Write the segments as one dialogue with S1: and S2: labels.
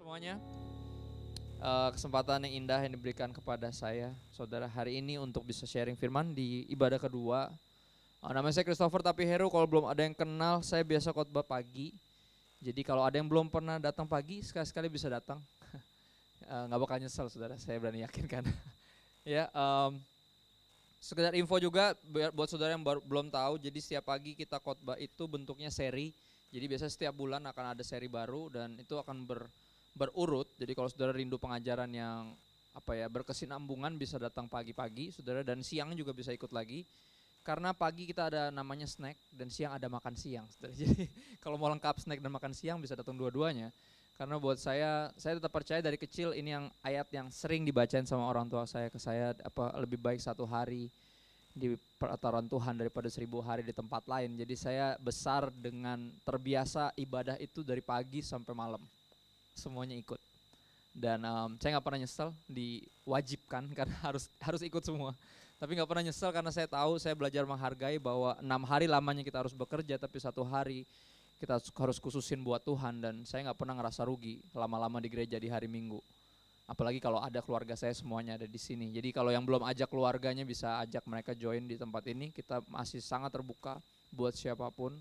S1: semuanya. Uh, kesempatan yang indah yang diberikan kepada saya, saudara hari ini untuk bisa sharing firman di ibadah kedua. Uh, eh, nama saya Christopher tapi Heru, kalau belum ada yang kenal, saya biasa khotbah pagi. Jadi kalau ada yang belum pernah datang pagi, sekali-sekali bisa datang. Eh, nggak uh, bakal nyesel saudara, saya berani yakinkan. ya, um, sekedar info juga buat saudara yang baru, belum tahu, jadi setiap pagi kita khotbah itu bentuknya seri. Jadi biasa setiap bulan akan ada seri baru dan itu akan ber berurut. Jadi kalau saudara rindu pengajaran yang apa ya berkesinambungan bisa datang pagi-pagi saudara dan siang juga bisa ikut lagi karena pagi kita ada namanya snack dan siang ada makan siang saudara. jadi kalau mau lengkap snack dan makan siang bisa datang dua-duanya karena buat saya saya tetap percaya dari kecil ini yang ayat yang sering dibacain sama orang tua saya ke saya apa lebih baik satu hari di peraturan Tuhan daripada seribu hari di tempat lain jadi saya besar dengan terbiasa ibadah itu dari pagi sampai malam semuanya ikut dan um, saya nggak pernah nyesel diwajibkan karena harus harus ikut semua tapi nggak pernah nyesel karena saya tahu saya belajar menghargai bahwa enam hari lamanya kita harus bekerja tapi satu hari kita harus khususin buat Tuhan dan saya nggak pernah ngerasa rugi lama-lama di gereja di hari Minggu apalagi kalau ada keluarga saya semuanya ada di sini jadi kalau yang belum ajak keluarganya bisa ajak mereka join di tempat ini kita masih sangat terbuka buat siapapun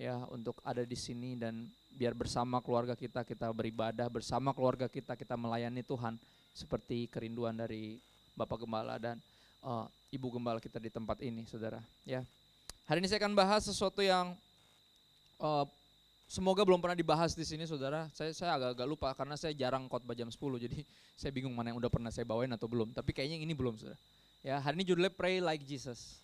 S1: ya untuk ada di sini dan biar bersama keluarga kita kita beribadah bersama keluarga kita kita melayani Tuhan seperti kerinduan dari Bapak Gembala dan uh, Ibu Gembala kita di tempat ini saudara ya hari ini saya akan bahas sesuatu yang uh, semoga belum pernah dibahas di sini saudara saya saya agak-agak lupa karena saya jarang khotbah jam 10 jadi saya bingung mana yang udah pernah saya bawain atau belum tapi kayaknya ini belum saudara ya hari ini judulnya pray like Jesus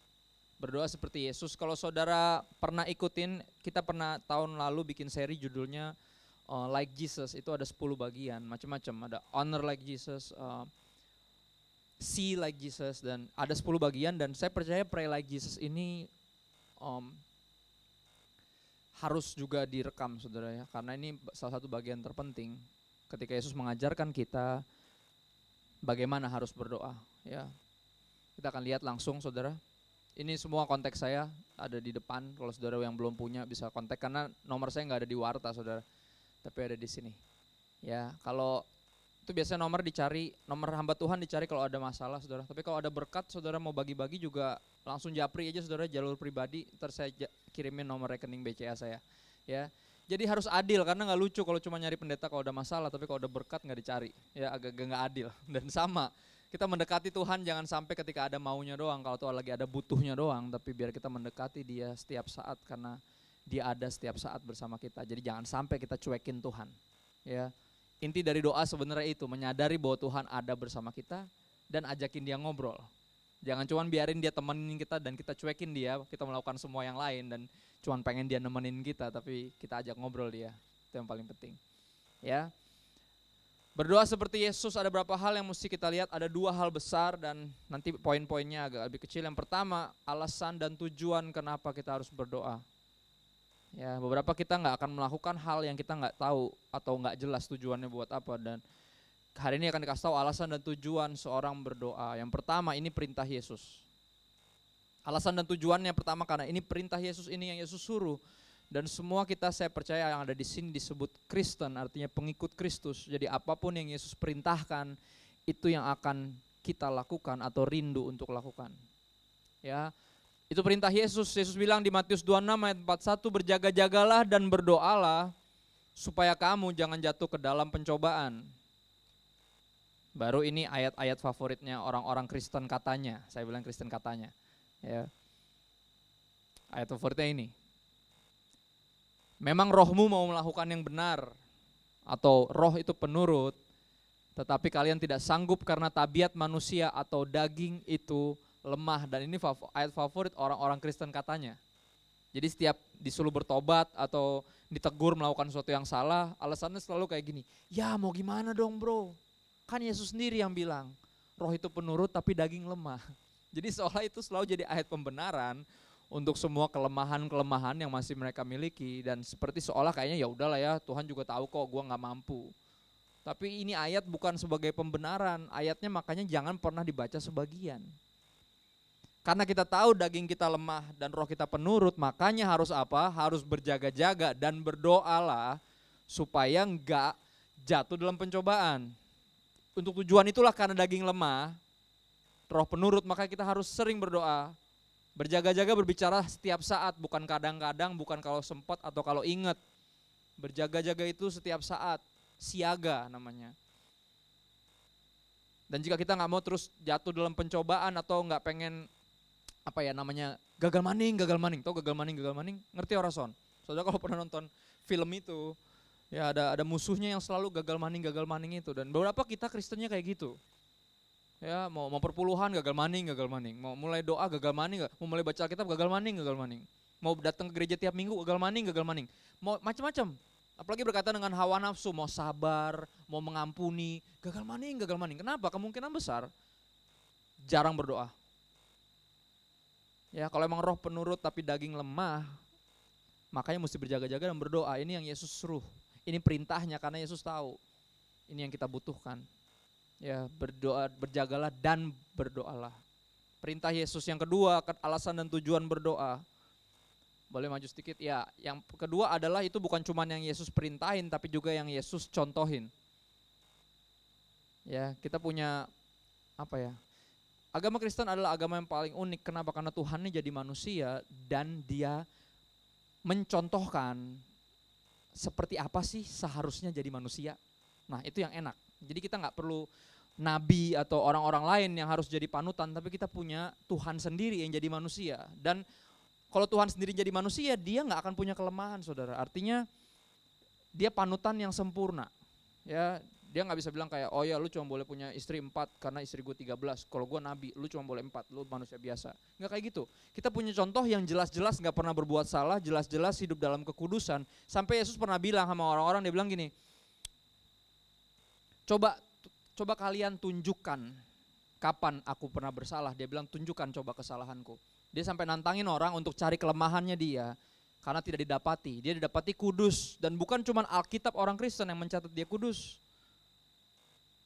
S1: berdoa seperti Yesus. Kalau saudara pernah ikutin, kita pernah tahun lalu bikin seri judulnya uh, Like Jesus. Itu ada 10 bagian, macam-macam. Ada Honor Like Jesus, uh, See Like Jesus, dan ada 10 bagian. Dan saya percaya Pray Like Jesus ini um, harus juga direkam saudara ya. Karena ini salah satu bagian terpenting ketika Yesus mengajarkan kita bagaimana harus berdoa ya. Kita akan lihat langsung saudara. Ini semua kontak saya ada di depan. Kalau saudara yang belum punya bisa kontak karena nomor saya nggak ada di warta saudara, tapi ada di sini. Ya kalau itu biasanya nomor dicari, nomor hamba Tuhan dicari kalau ada masalah saudara. Tapi kalau ada berkat saudara mau bagi-bagi juga langsung japri aja saudara jalur pribadi. Ntar saya kirimin nomor rekening BCA saya. Ya, jadi harus adil karena nggak lucu kalau cuma nyari pendeta kalau ada masalah, tapi kalau ada berkat nggak dicari. Ya agak-agak nggak adil dan sama kita mendekati Tuhan jangan sampai ketika ada maunya doang, kalau Tuhan lagi ada butuhnya doang, tapi biar kita mendekati Dia setiap saat karena Dia ada setiap saat bersama kita. Jadi jangan sampai kita cuekin Tuhan. Ya. Inti dari doa sebenarnya itu menyadari bahwa Tuhan ada bersama kita dan ajakin dia ngobrol. Jangan cuman biarin dia temenin kita dan kita cuekin dia, kita melakukan semua yang lain dan cuman pengen dia nemenin kita tapi kita ajak ngobrol dia. Itu yang paling penting. Ya. Berdoa seperti Yesus ada berapa hal yang mesti kita lihat? Ada dua hal besar dan nanti poin-poinnya agak lebih kecil. Yang pertama, alasan dan tujuan kenapa kita harus berdoa. Ya, beberapa kita nggak akan melakukan hal yang kita nggak tahu atau nggak jelas tujuannya buat apa dan hari ini akan dikasih tahu alasan dan tujuan seorang berdoa. Yang pertama ini perintah Yesus. Alasan dan tujuannya pertama karena ini perintah Yesus ini yang Yesus suruh. Dan semua kita saya percaya yang ada di sini disebut Kristen, artinya pengikut Kristus. Jadi apapun yang Yesus perintahkan, itu yang akan kita lakukan atau rindu untuk lakukan. Ya, itu perintah Yesus. Yesus bilang di Matius 26 ayat 41, berjaga-jagalah dan berdoalah supaya kamu jangan jatuh ke dalam pencobaan. Baru ini ayat-ayat favoritnya orang-orang Kristen katanya. Saya bilang Kristen katanya. Ya. Ayat favoritnya ini memang rohmu mau melakukan yang benar atau roh itu penurut, tetapi kalian tidak sanggup karena tabiat manusia atau daging itu lemah dan ini ayat favorit orang-orang Kristen katanya. Jadi setiap disuruh bertobat atau ditegur melakukan sesuatu yang salah, alasannya selalu kayak gini, ya mau gimana dong bro, kan Yesus sendiri yang bilang, roh itu penurut tapi daging lemah. Jadi seolah itu selalu jadi ayat pembenaran, untuk semua kelemahan-kelemahan yang masih mereka miliki dan seperti seolah kayaknya ya udahlah ya Tuhan juga tahu kok gue nggak mampu. Tapi ini ayat bukan sebagai pembenaran, ayatnya makanya jangan pernah dibaca sebagian. Karena kita tahu daging kita lemah dan roh kita penurut, makanya harus apa? Harus berjaga-jaga dan berdoalah supaya enggak jatuh dalam pencobaan. Untuk tujuan itulah karena daging lemah, roh penurut, maka kita harus sering berdoa Berjaga-jaga berbicara setiap saat, bukan kadang-kadang, bukan kalau sempat atau kalau ingat. Berjaga-jaga itu setiap saat, siaga namanya. Dan jika kita nggak mau terus jatuh dalam pencobaan atau nggak pengen apa ya namanya gagal maning, gagal maning, tau gagal maning, gagal maning, ngerti orang son? Soalnya kalau pernah nonton film itu, ya ada ada musuhnya yang selalu gagal maning, gagal maning itu. Dan beberapa kita Kristennya kayak gitu ya mau mau perpuluhan gagal maning gagal maning mau mulai doa gagal maning mau mulai baca kitab gagal maning gagal maning mau datang ke gereja tiap minggu gagal maning gagal maning mau macam-macam apalagi berkata dengan hawa nafsu mau sabar mau mengampuni gagal maning gagal maning kenapa kemungkinan besar jarang berdoa ya kalau emang roh penurut tapi daging lemah makanya mesti berjaga-jaga dan berdoa ini yang Yesus suruh ini perintahnya karena Yesus tahu ini yang kita butuhkan Ya, berdoa, berjagalah dan berdoalah. Perintah Yesus yang kedua, alasan dan tujuan berdoa. Boleh maju sedikit? Ya, yang kedua adalah itu bukan cuma yang Yesus perintahin tapi juga yang Yesus contohin. Ya, kita punya apa ya? Agama Kristen adalah agama yang paling unik. Kenapa? Karena Tuhannya jadi manusia dan dia mencontohkan seperti apa sih seharusnya jadi manusia. Nah, itu yang enak. Jadi kita nggak perlu nabi atau orang-orang lain yang harus jadi panutan, tapi kita punya Tuhan sendiri yang jadi manusia. Dan kalau Tuhan sendiri jadi manusia, dia nggak akan punya kelemahan, saudara. Artinya dia panutan yang sempurna. Ya, dia nggak bisa bilang kayak, oh ya lu cuma boleh punya istri empat karena istri gue tiga belas. Kalau gue nabi, lu cuma boleh empat, lu manusia biasa. Nggak kayak gitu. Kita punya contoh yang jelas-jelas nggak pernah berbuat salah, jelas-jelas hidup dalam kekudusan. Sampai Yesus pernah bilang sama orang-orang, dia bilang gini, coba coba kalian tunjukkan kapan aku pernah bersalah. Dia bilang tunjukkan coba kesalahanku. Dia sampai nantangin orang untuk cari kelemahannya dia karena tidak didapati. Dia didapati kudus dan bukan cuma Alkitab orang Kristen yang mencatat dia kudus.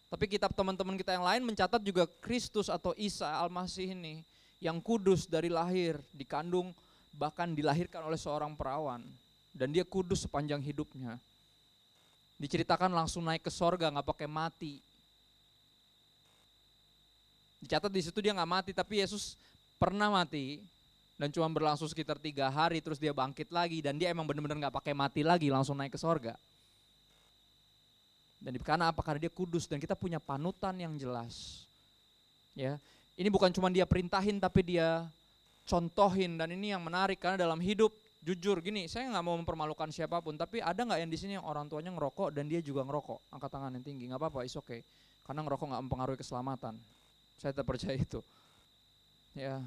S1: Tapi kitab teman-teman kita yang lain mencatat juga Kristus atau Isa Al-Masih ini yang kudus dari lahir, dikandung bahkan dilahirkan oleh seorang perawan dan dia kudus sepanjang hidupnya. Diceritakan langsung naik ke sorga nggak pakai mati, Dicatat di situ dia nggak mati, tapi Yesus pernah mati dan cuma berlangsung sekitar tiga hari, terus dia bangkit lagi dan dia emang benar-benar nggak pakai mati lagi, langsung naik ke sorga. Dan karena apa? Karena dia kudus dan kita punya panutan yang jelas. Ya, ini bukan cuma dia perintahin tapi dia contohin dan ini yang menarik karena dalam hidup jujur gini saya nggak mau mempermalukan siapapun tapi ada nggak yang di sini yang orang tuanya ngerokok dan dia juga ngerokok angkat tangan yang tinggi nggak apa-apa is oke okay. karena ngerokok nggak mempengaruhi keselamatan saya tak percaya itu. Ya,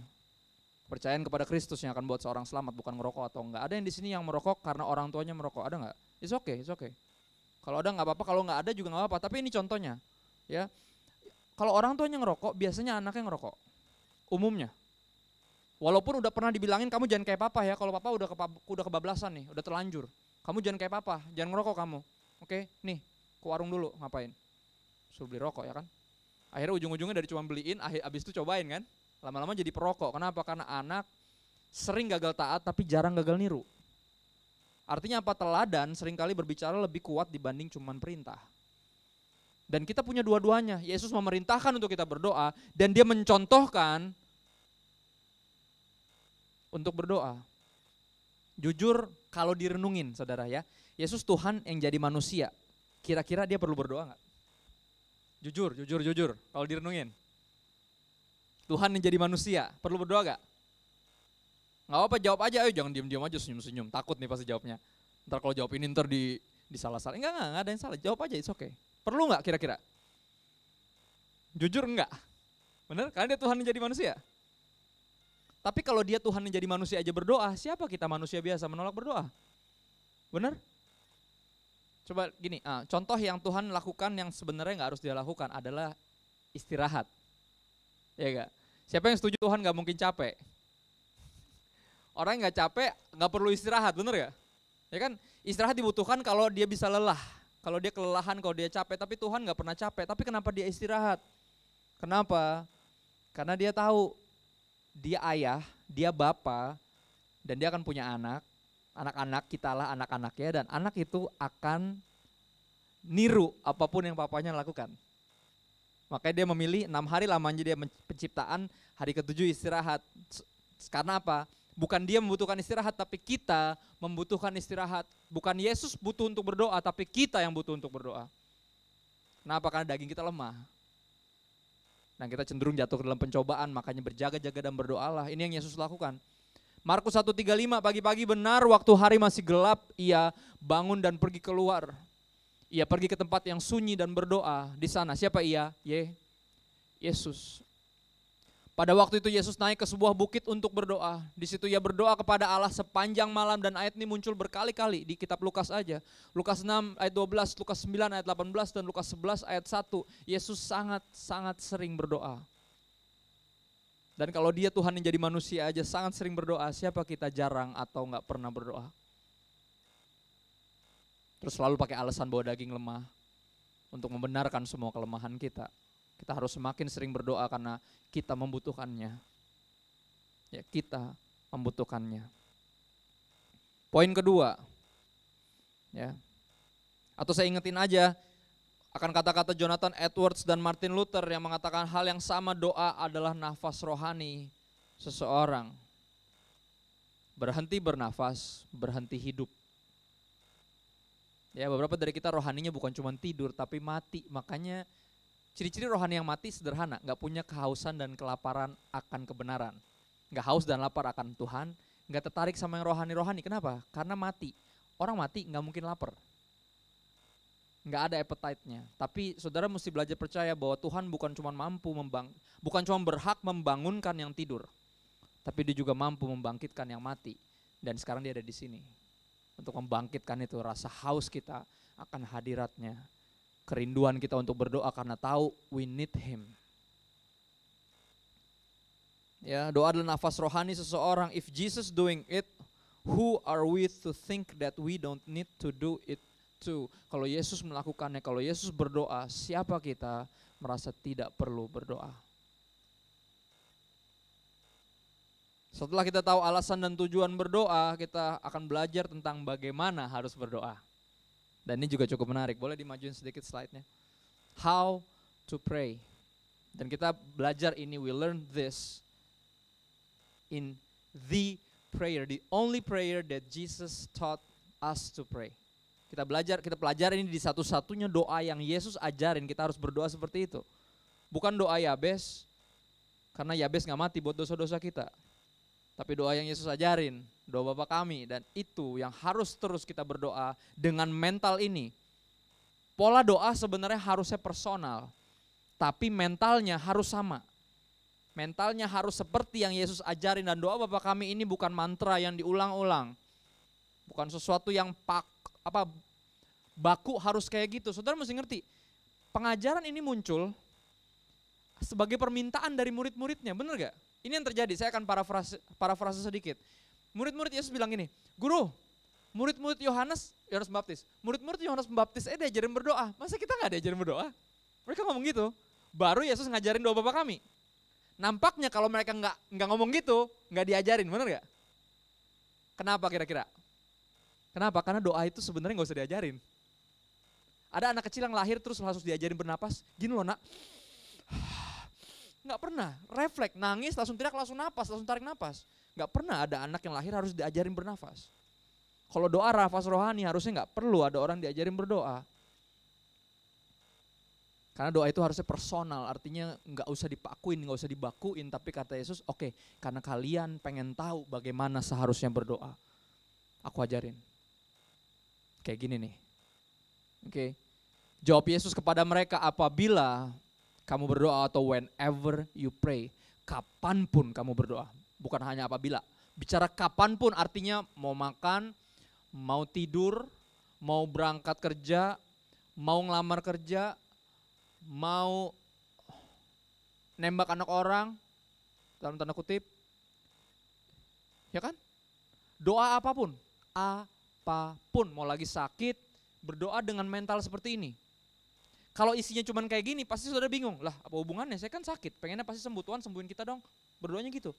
S1: percayaan kepada Kristus yang akan buat seorang selamat, bukan ngerokok atau enggak. Ada yang di sini yang merokok karena orang tuanya merokok, ada enggak? It's okay, it's okay. Kalau ada enggak apa-apa, kalau nggak ada juga enggak apa-apa. Tapi ini contohnya, ya. Kalau orang tuanya ngerokok, biasanya anaknya ngerokok. Umumnya. Walaupun udah pernah dibilangin kamu jangan kayak papa ya, kalau papa udah kepab, udah kebablasan nih, udah terlanjur. Kamu jangan kayak papa, jangan ngerokok kamu. Oke, nih ke warung dulu ngapain? Suruh beli rokok ya kan? akhirnya ujung-ujungnya dari cuma beliin akhir abis itu cobain kan lama-lama jadi perokok kenapa karena anak sering gagal taat tapi jarang gagal niru artinya apa teladan seringkali berbicara lebih kuat dibanding cuma perintah dan kita punya dua-duanya Yesus memerintahkan untuk kita berdoa dan dia mencontohkan untuk berdoa jujur kalau direnungin saudara ya Yesus Tuhan yang jadi manusia kira-kira dia perlu berdoa nggak Jujur, jujur, jujur. Kalau direnungin. Tuhan yang jadi manusia, perlu berdoa gak? Gak apa, jawab aja. Ayo jangan diam-diam aja, senyum-senyum. Takut nih pasti jawabnya. Ntar kalau jawab ini ntar di, di salah-salah. Enggak, enggak, ada yang salah. Jawab aja, it's okay. Perlu gak kira-kira? Jujur enggak? Bener? Karena dia Tuhan yang jadi manusia. Tapi kalau dia Tuhan yang jadi manusia aja berdoa, siapa kita manusia biasa menolak berdoa? Bener? Coba gini, uh, contoh yang Tuhan lakukan yang sebenarnya nggak harus dia lakukan adalah istirahat. Ya gak? Siapa yang setuju Tuhan nggak mungkin capek? Orang yang nggak capek nggak perlu istirahat, bener gak? Ya kan, istirahat dibutuhkan kalau dia bisa lelah, kalau dia kelelahan, kalau dia capek. Tapi Tuhan nggak pernah capek. Tapi kenapa dia istirahat? Kenapa? Karena dia tahu dia ayah, dia bapa, dan dia akan punya anak anak-anak kitalah anak-anaknya dan anak itu akan niru apapun yang papanya lakukan. Makanya dia memilih enam hari lamanya dia penciptaan, hari ketujuh istirahat. Karena apa? Bukan dia membutuhkan istirahat, tapi kita membutuhkan istirahat. Bukan Yesus butuh untuk berdoa, tapi kita yang butuh untuk berdoa. Kenapa? Karena daging kita lemah. Dan kita cenderung jatuh ke dalam pencobaan, makanya berjaga-jaga dan berdoalah. Ini yang Yesus lakukan. Markus 1.35 pagi-pagi benar waktu hari masih gelap ia bangun dan pergi keluar. Ia pergi ke tempat yang sunyi dan berdoa. Di sana siapa ia? Ye, Yesus. Pada waktu itu Yesus naik ke sebuah bukit untuk berdoa. Di situ ia berdoa kepada Allah sepanjang malam dan ayat ini muncul berkali-kali di kitab Lukas aja. Lukas 6 ayat 12, Lukas 9 ayat 18 dan Lukas 11 ayat 1. Yesus sangat-sangat sering berdoa. Dan kalau dia Tuhan yang jadi manusia aja sangat sering berdoa, siapa kita jarang atau nggak pernah berdoa? Terus selalu pakai alasan bahwa daging lemah untuk membenarkan semua kelemahan kita. Kita harus semakin sering berdoa karena kita membutuhkannya. Ya, kita membutuhkannya. Poin kedua, ya. Atau saya ingetin aja, akan kata-kata Jonathan Edwards dan Martin Luther yang mengatakan hal yang sama doa adalah nafas rohani seseorang. Berhenti bernafas, berhenti hidup. Ya, beberapa dari kita rohaninya bukan cuma tidur tapi mati. Makanya ciri-ciri rohani yang mati sederhana, nggak punya kehausan dan kelaparan akan kebenaran. Nggak haus dan lapar akan Tuhan, nggak tertarik sama yang rohani-rohani. Kenapa? Karena mati. Orang mati nggak mungkin lapar nggak ada appetite-nya. Tapi saudara mesti belajar percaya bahwa Tuhan bukan cuma mampu membang bukan cuma berhak membangunkan yang tidur, tapi dia juga mampu membangkitkan yang mati. Dan sekarang dia ada di sini untuk membangkitkan itu rasa haus kita akan hadiratnya, kerinduan kita untuk berdoa karena tahu we need him. Ya, doa adalah nafas rohani seseorang. If Jesus doing it, who are we to think that we don't need to do it to. Kalau Yesus melakukannya, kalau Yesus berdoa, siapa kita merasa tidak perlu berdoa? Setelah kita tahu alasan dan tujuan berdoa, kita akan belajar tentang bagaimana harus berdoa. Dan ini juga cukup menarik. Boleh dimajuin sedikit slide-nya. How to pray. Dan kita belajar ini, we learn this in the prayer, the only prayer that Jesus taught us to pray. Kita belajar, kita pelajari ini di satu-satunya doa yang Yesus ajarin, kita harus berdoa seperti itu. Bukan doa Yabes, karena Yabes nggak mati buat dosa-dosa kita. Tapi doa yang Yesus ajarin, doa Bapa kami, dan itu yang harus terus kita berdoa dengan mental ini. Pola doa sebenarnya harusnya personal, tapi mentalnya harus sama. Mentalnya harus seperti yang Yesus ajarin dan doa Bapa kami ini bukan mantra yang diulang-ulang. Bukan sesuatu yang pak apa baku harus kayak gitu. Saudara mesti ngerti, pengajaran ini muncul sebagai permintaan dari murid-muridnya, bener gak? Ini yang terjadi, saya akan parafrase, parafrase sedikit. Murid-murid Yesus bilang gini, Guru, murid-murid Yohanes, Yohanes Pembaptis, murid-murid Yohanes Pembaptis, eh diajarin berdoa. Masa kita gak diajarin berdoa? Mereka ngomong gitu. Baru Yesus ngajarin doa Bapak kami. Nampaknya kalau mereka nggak nggak ngomong gitu, nggak diajarin, bener gak? Kenapa kira-kira? Kenapa? Karena doa itu sebenarnya nggak usah diajarin. Ada anak kecil yang lahir terus langsung diajarin bernapas. Gini loh nak. Nggak pernah. Refleks, nangis, langsung teriak, langsung napas, langsung tarik napas. Nggak pernah ada anak yang lahir harus diajarin bernapas. Kalau doa rafas rohani harusnya nggak perlu ada orang diajarin berdoa. Karena doa itu harusnya personal, artinya nggak usah dipakuin, nggak usah dibakuin. Tapi kata Yesus, oke, okay, karena kalian pengen tahu bagaimana seharusnya berdoa, aku ajarin. Kayak gini nih. Oke. Okay. Jawab Yesus kepada mereka apabila kamu berdoa atau whenever you pray, kapanpun kamu berdoa. Bukan hanya apabila. Bicara kapanpun artinya mau makan, mau tidur, mau berangkat kerja, mau ngelamar kerja, mau nembak anak orang, dalam tanda kutip. Ya kan? Doa apapun, A apapun, mau lagi sakit, berdoa dengan mental seperti ini. Kalau isinya cuman kayak gini, pasti sudah bingung. Lah, apa hubungannya? Saya kan sakit, pengennya pasti sembuh Tuhan, sembuhin kita dong. Berdoanya gitu.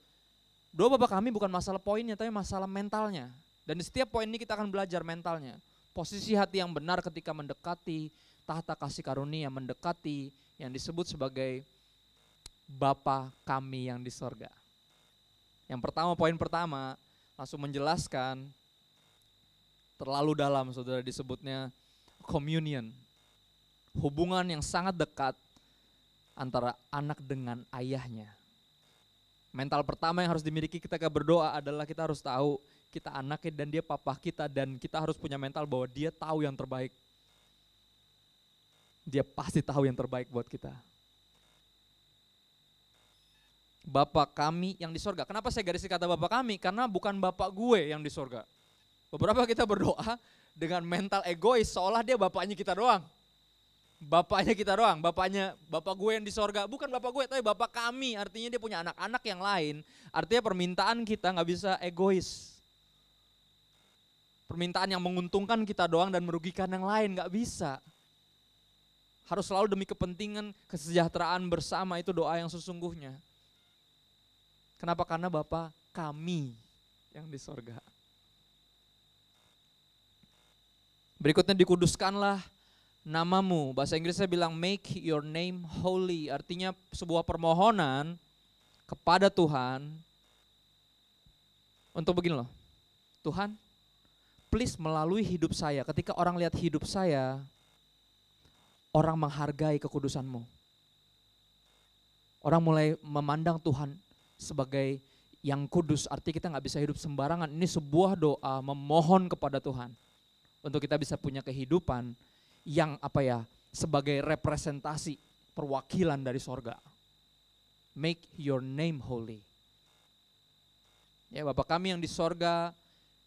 S1: Doa Bapak kami bukan masalah poinnya, tapi masalah mentalnya. Dan di setiap poin ini kita akan belajar mentalnya. Posisi hati yang benar ketika mendekati tahta kasih karunia, mendekati yang disebut sebagai Bapa kami yang di sorga. Yang pertama, poin pertama, langsung menjelaskan terlalu dalam saudara disebutnya communion. Hubungan yang sangat dekat antara anak dengan ayahnya. Mental pertama yang harus dimiliki ketika berdoa adalah kita harus tahu kita anaknya dan dia papa kita dan kita harus punya mental bahwa dia tahu yang terbaik. Dia pasti tahu yang terbaik buat kita. Bapak kami yang di sorga. Kenapa saya garis kata Bapak kami? Karena bukan Bapak gue yang di sorga. Beberapa kita berdoa dengan mental egois seolah dia bapaknya kita doang. Bapaknya kita doang, bapaknya, bapak gue yang di sorga. Bukan bapak gue, tapi bapak kami. Artinya dia punya anak-anak yang lain. Artinya permintaan kita nggak bisa egois. Permintaan yang menguntungkan kita doang dan merugikan yang lain, nggak bisa. Harus selalu demi kepentingan kesejahteraan bersama itu doa yang sesungguhnya. Kenapa? Karena Bapak kami yang di sorga. Berikutnya dikuduskanlah namamu. Bahasa Inggrisnya bilang make your name holy. Artinya sebuah permohonan kepada Tuhan untuk begini loh. Tuhan, please melalui hidup saya. Ketika orang lihat hidup saya, orang menghargai kekudusanmu. Orang mulai memandang Tuhan sebagai yang kudus. Artinya kita nggak bisa hidup sembarangan. Ini sebuah doa memohon kepada Tuhan untuk kita bisa punya kehidupan yang apa ya sebagai representasi perwakilan dari sorga. Make your name holy. Ya Bapak kami yang di sorga,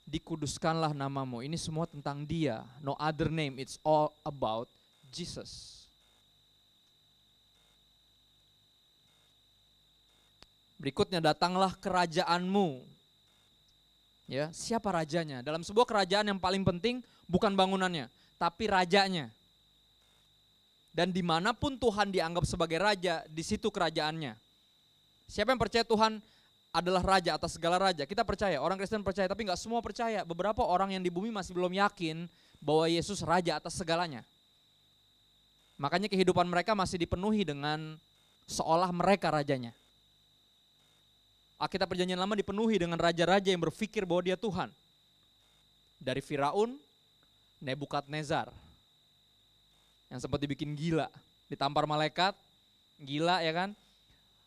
S1: dikuduskanlah namamu. Ini semua tentang dia. No other name, it's all about Jesus. Berikutnya datanglah kerajaanmu ya siapa rajanya dalam sebuah kerajaan yang paling penting bukan bangunannya tapi rajanya dan dimanapun Tuhan dianggap sebagai raja di situ kerajaannya siapa yang percaya Tuhan adalah raja atas segala raja kita percaya orang Kristen percaya tapi nggak semua percaya beberapa orang yang di bumi masih belum yakin bahwa Yesus raja atas segalanya makanya kehidupan mereka masih dipenuhi dengan seolah mereka rajanya Alkitab Perjanjian Lama dipenuhi dengan raja-raja yang berpikir bahwa dia Tuhan. Dari Firaun, Nebukadnezar. Yang sempat dibikin gila, ditampar malaikat, gila ya kan?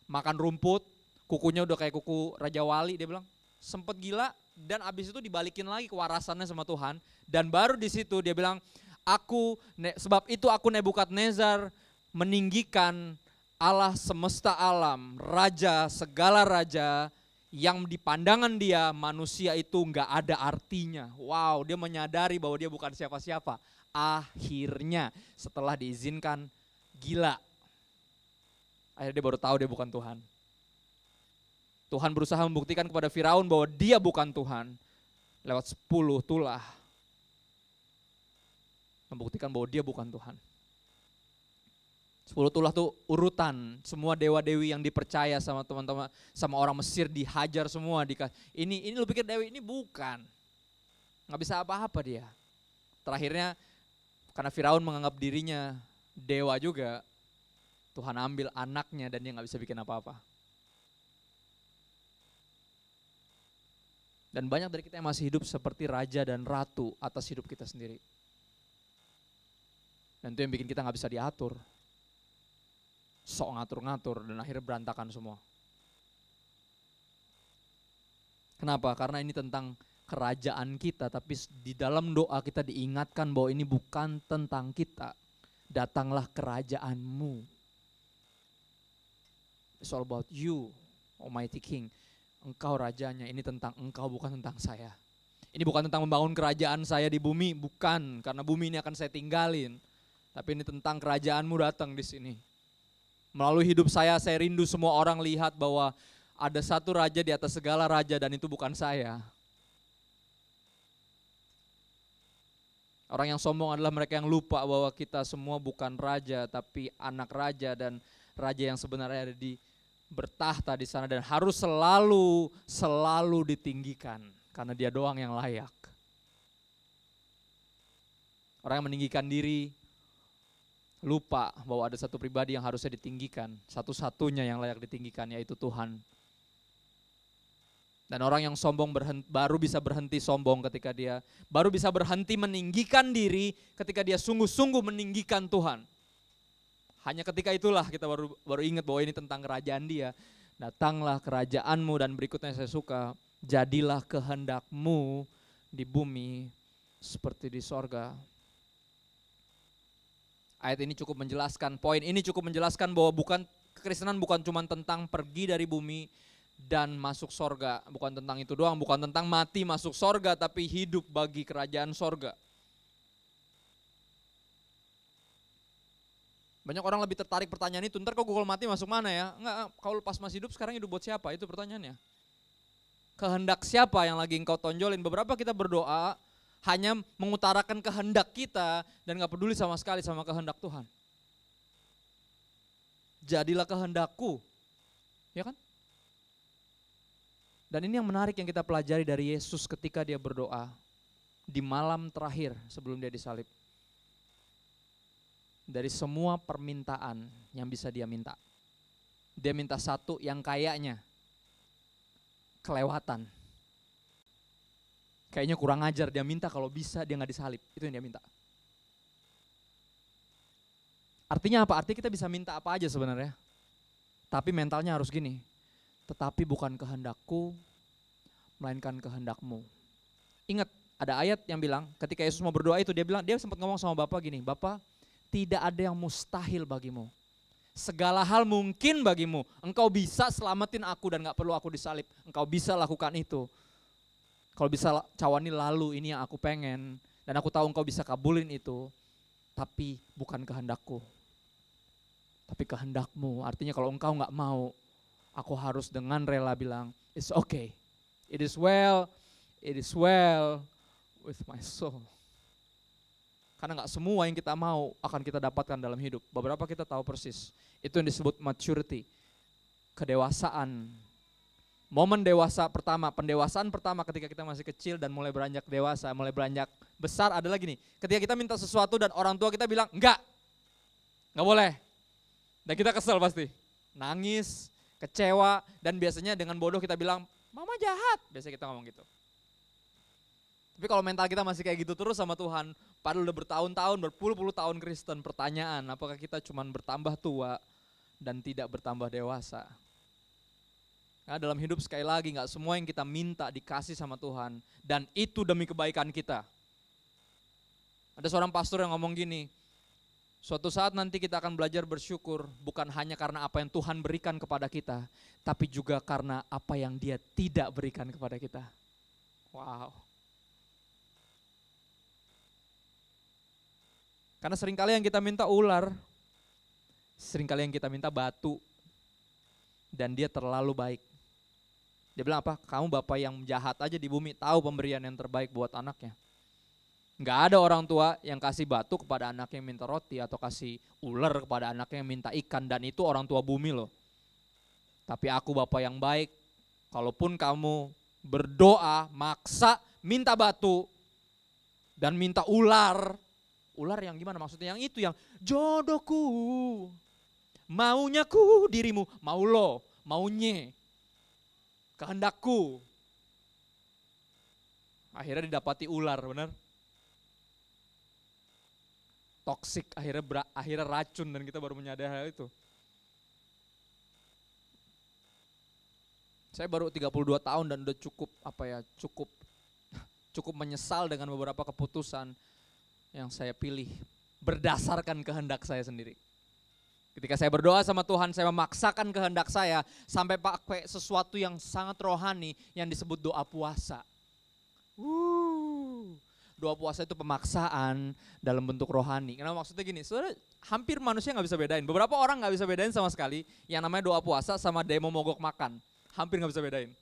S1: Makan rumput, kukunya udah kayak kuku raja wali dia bilang. Sempat gila dan abis itu dibalikin lagi kewarasannya sama Tuhan dan baru di situ dia bilang, "Aku sebab itu aku Nebukadnezar meninggikan Allah semesta alam, raja segala raja, yang di pandangan dia manusia itu nggak ada artinya. Wow, dia menyadari bahwa dia bukan siapa-siapa. Akhirnya setelah diizinkan gila. Akhirnya dia baru tahu dia bukan Tuhan. Tuhan berusaha membuktikan kepada Firaun bahwa dia bukan Tuhan. Lewat sepuluh tulah. Membuktikan bahwa dia bukan Tuhan. Sepuluh tulah tuh urutan, semua dewa-dewi yang dipercaya sama teman-teman, sama orang Mesir dihajar semua. Dika, ini ini lu pikir dewi ini bukan. Nggak bisa apa-apa dia. Terakhirnya karena Firaun menganggap dirinya dewa juga, Tuhan ambil anaknya dan dia nggak bisa bikin apa-apa. Dan banyak dari kita yang masih hidup seperti raja dan ratu atas hidup kita sendiri. Dan itu yang bikin kita nggak bisa diatur sok ngatur-ngatur dan akhirnya berantakan semua. Kenapa? Karena ini tentang kerajaan kita, tapi di dalam doa kita diingatkan bahwa ini bukan tentang kita. Datanglah kerajaanmu. It's all about you, Almighty King. Engkau rajanya, ini tentang engkau bukan tentang saya. Ini bukan tentang membangun kerajaan saya di bumi, bukan. Karena bumi ini akan saya tinggalin. Tapi ini tentang kerajaanmu datang di sini. Melalui hidup saya, saya rindu semua orang lihat bahwa ada satu raja di atas segala raja dan itu bukan saya. Orang yang sombong adalah mereka yang lupa bahwa kita semua bukan raja tapi anak raja dan raja yang sebenarnya ada di bertahta di sana dan harus selalu selalu ditinggikan karena dia doang yang layak. Orang yang meninggikan diri lupa bahwa ada satu pribadi yang harusnya ditinggikan, satu-satunya yang layak ditinggikan yaitu Tuhan. Dan orang yang sombong berhenti, baru bisa berhenti sombong ketika dia baru bisa berhenti meninggikan diri ketika dia sungguh-sungguh meninggikan Tuhan. Hanya ketika itulah kita baru baru ingat bahwa ini tentang kerajaan dia. Datanglah kerajaanmu dan berikutnya saya suka, jadilah kehendakmu di bumi seperti di sorga. Ayat ini cukup menjelaskan, poin ini cukup menjelaskan bahwa bukan kekristenan bukan cuma tentang pergi dari bumi dan masuk sorga. Bukan tentang itu doang, bukan tentang mati masuk sorga, tapi hidup bagi kerajaan sorga. Banyak orang lebih tertarik pertanyaan itu, ntar kau Google mati masuk mana ya? Enggak, eh, kau pas masih hidup sekarang hidup buat siapa? Itu pertanyaannya. Kehendak siapa yang lagi engkau tonjolin? Beberapa kita berdoa, hanya mengutarakan kehendak kita dan nggak peduli sama sekali sama kehendak Tuhan. Jadilah kehendakku, ya kan? Dan ini yang menarik yang kita pelajari dari Yesus ketika dia berdoa di malam terakhir sebelum dia disalib. Dari semua permintaan yang bisa dia minta. Dia minta satu yang kayaknya kelewatan kayaknya kurang ajar. Dia minta kalau bisa dia nggak disalib. Itu yang dia minta. Artinya apa? Artinya kita bisa minta apa aja sebenarnya. Tapi mentalnya harus gini. Tetapi bukan kehendakku, melainkan kehendakmu. Ingat, ada ayat yang bilang ketika Yesus mau berdoa itu dia bilang, dia sempat ngomong sama Bapak gini, Bapak tidak ada yang mustahil bagimu. Segala hal mungkin bagimu. Engkau bisa selamatin aku dan gak perlu aku disalib. Engkau bisa lakukan itu. Kalau bisa cawani lalu ini yang aku pengen dan aku tahu engkau bisa kabulin itu. Tapi bukan kehendakku. Tapi kehendakmu. Artinya kalau engkau nggak mau, aku harus dengan rela bilang, it's okay. It is well, it is well with my soul. Karena nggak semua yang kita mau akan kita dapatkan dalam hidup. Beberapa kita tahu persis. Itu yang disebut maturity, kedewasaan momen dewasa pertama, pendewasaan pertama ketika kita masih kecil dan mulai beranjak dewasa, mulai beranjak besar adalah gini, ketika kita minta sesuatu dan orang tua kita bilang, enggak, enggak boleh. Dan kita kesel pasti, nangis, kecewa, dan biasanya dengan bodoh kita bilang, mama jahat, biasanya kita ngomong gitu. Tapi kalau mental kita masih kayak gitu terus sama Tuhan, padahal udah bertahun-tahun, berpuluh-puluh tahun Kristen, pertanyaan, apakah kita cuma bertambah tua dan tidak bertambah dewasa? Nah, dalam hidup sekali lagi nggak semua yang kita minta dikasih sama Tuhan dan itu demi kebaikan kita. Ada seorang pastor yang ngomong gini, suatu saat nanti kita akan belajar bersyukur bukan hanya karena apa yang Tuhan berikan kepada kita, tapi juga karena apa yang Dia tidak berikan kepada kita. Wow. Karena seringkali yang kita minta ular, seringkali yang kita minta batu, dan dia terlalu baik. Dia bilang apa? Kamu bapak yang jahat aja di bumi tahu pemberian yang terbaik buat anaknya. Nggak ada orang tua yang kasih batu kepada anaknya yang minta roti atau kasih ular kepada anaknya yang minta ikan dan itu orang tua bumi loh. Tapi aku bapak yang baik, kalaupun kamu berdoa, maksa, minta batu dan minta ular. Ular yang gimana maksudnya? Yang itu yang jodohku, maunya ku dirimu, mau lo, maunya kehendakku. Akhirnya didapati ular, benar? Toksik, akhirnya ber- akhirnya racun dan kita baru menyadari hal itu. Saya baru 32 tahun dan udah cukup apa ya, cukup cukup menyesal dengan beberapa keputusan yang saya pilih berdasarkan kehendak saya sendiri. Ketika saya berdoa sama Tuhan, saya memaksakan kehendak saya sampai pakai sesuatu yang sangat rohani yang disebut doa puasa. Woo. Doa puasa itu pemaksaan dalam bentuk rohani. Karena maksudnya gini? Saudara, hampir manusia nggak bisa bedain. Beberapa orang nggak bisa bedain sama sekali yang namanya doa puasa sama demo mogok makan. Hampir nggak bisa bedain.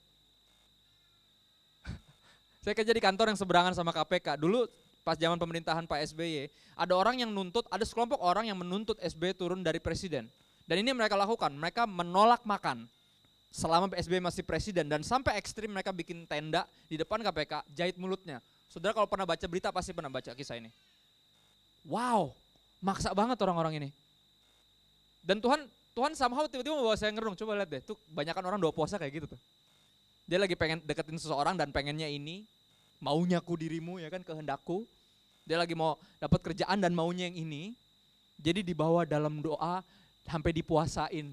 S1: saya kerja di kantor yang seberangan sama KPK. Dulu pas zaman pemerintahan Pak SBY, ada orang yang nuntut, ada sekelompok orang yang menuntut SBY turun dari presiden. Dan ini mereka lakukan, mereka menolak makan selama SBY masih presiden dan sampai ekstrim mereka bikin tenda di depan KPK, jahit mulutnya. Saudara kalau pernah baca berita pasti pernah baca kisah ini. Wow, maksa banget orang-orang ini. Dan Tuhan Tuhan somehow tiba-tiba membawa saya ngerung. Coba lihat deh, tuh banyakkan orang doa puasa kayak gitu tuh. Dia lagi pengen deketin seseorang dan pengennya ini, maunya ku dirimu ya kan kehendakku. Dia lagi mau dapat kerjaan dan maunya yang ini. Jadi dibawa dalam doa sampai dipuasain.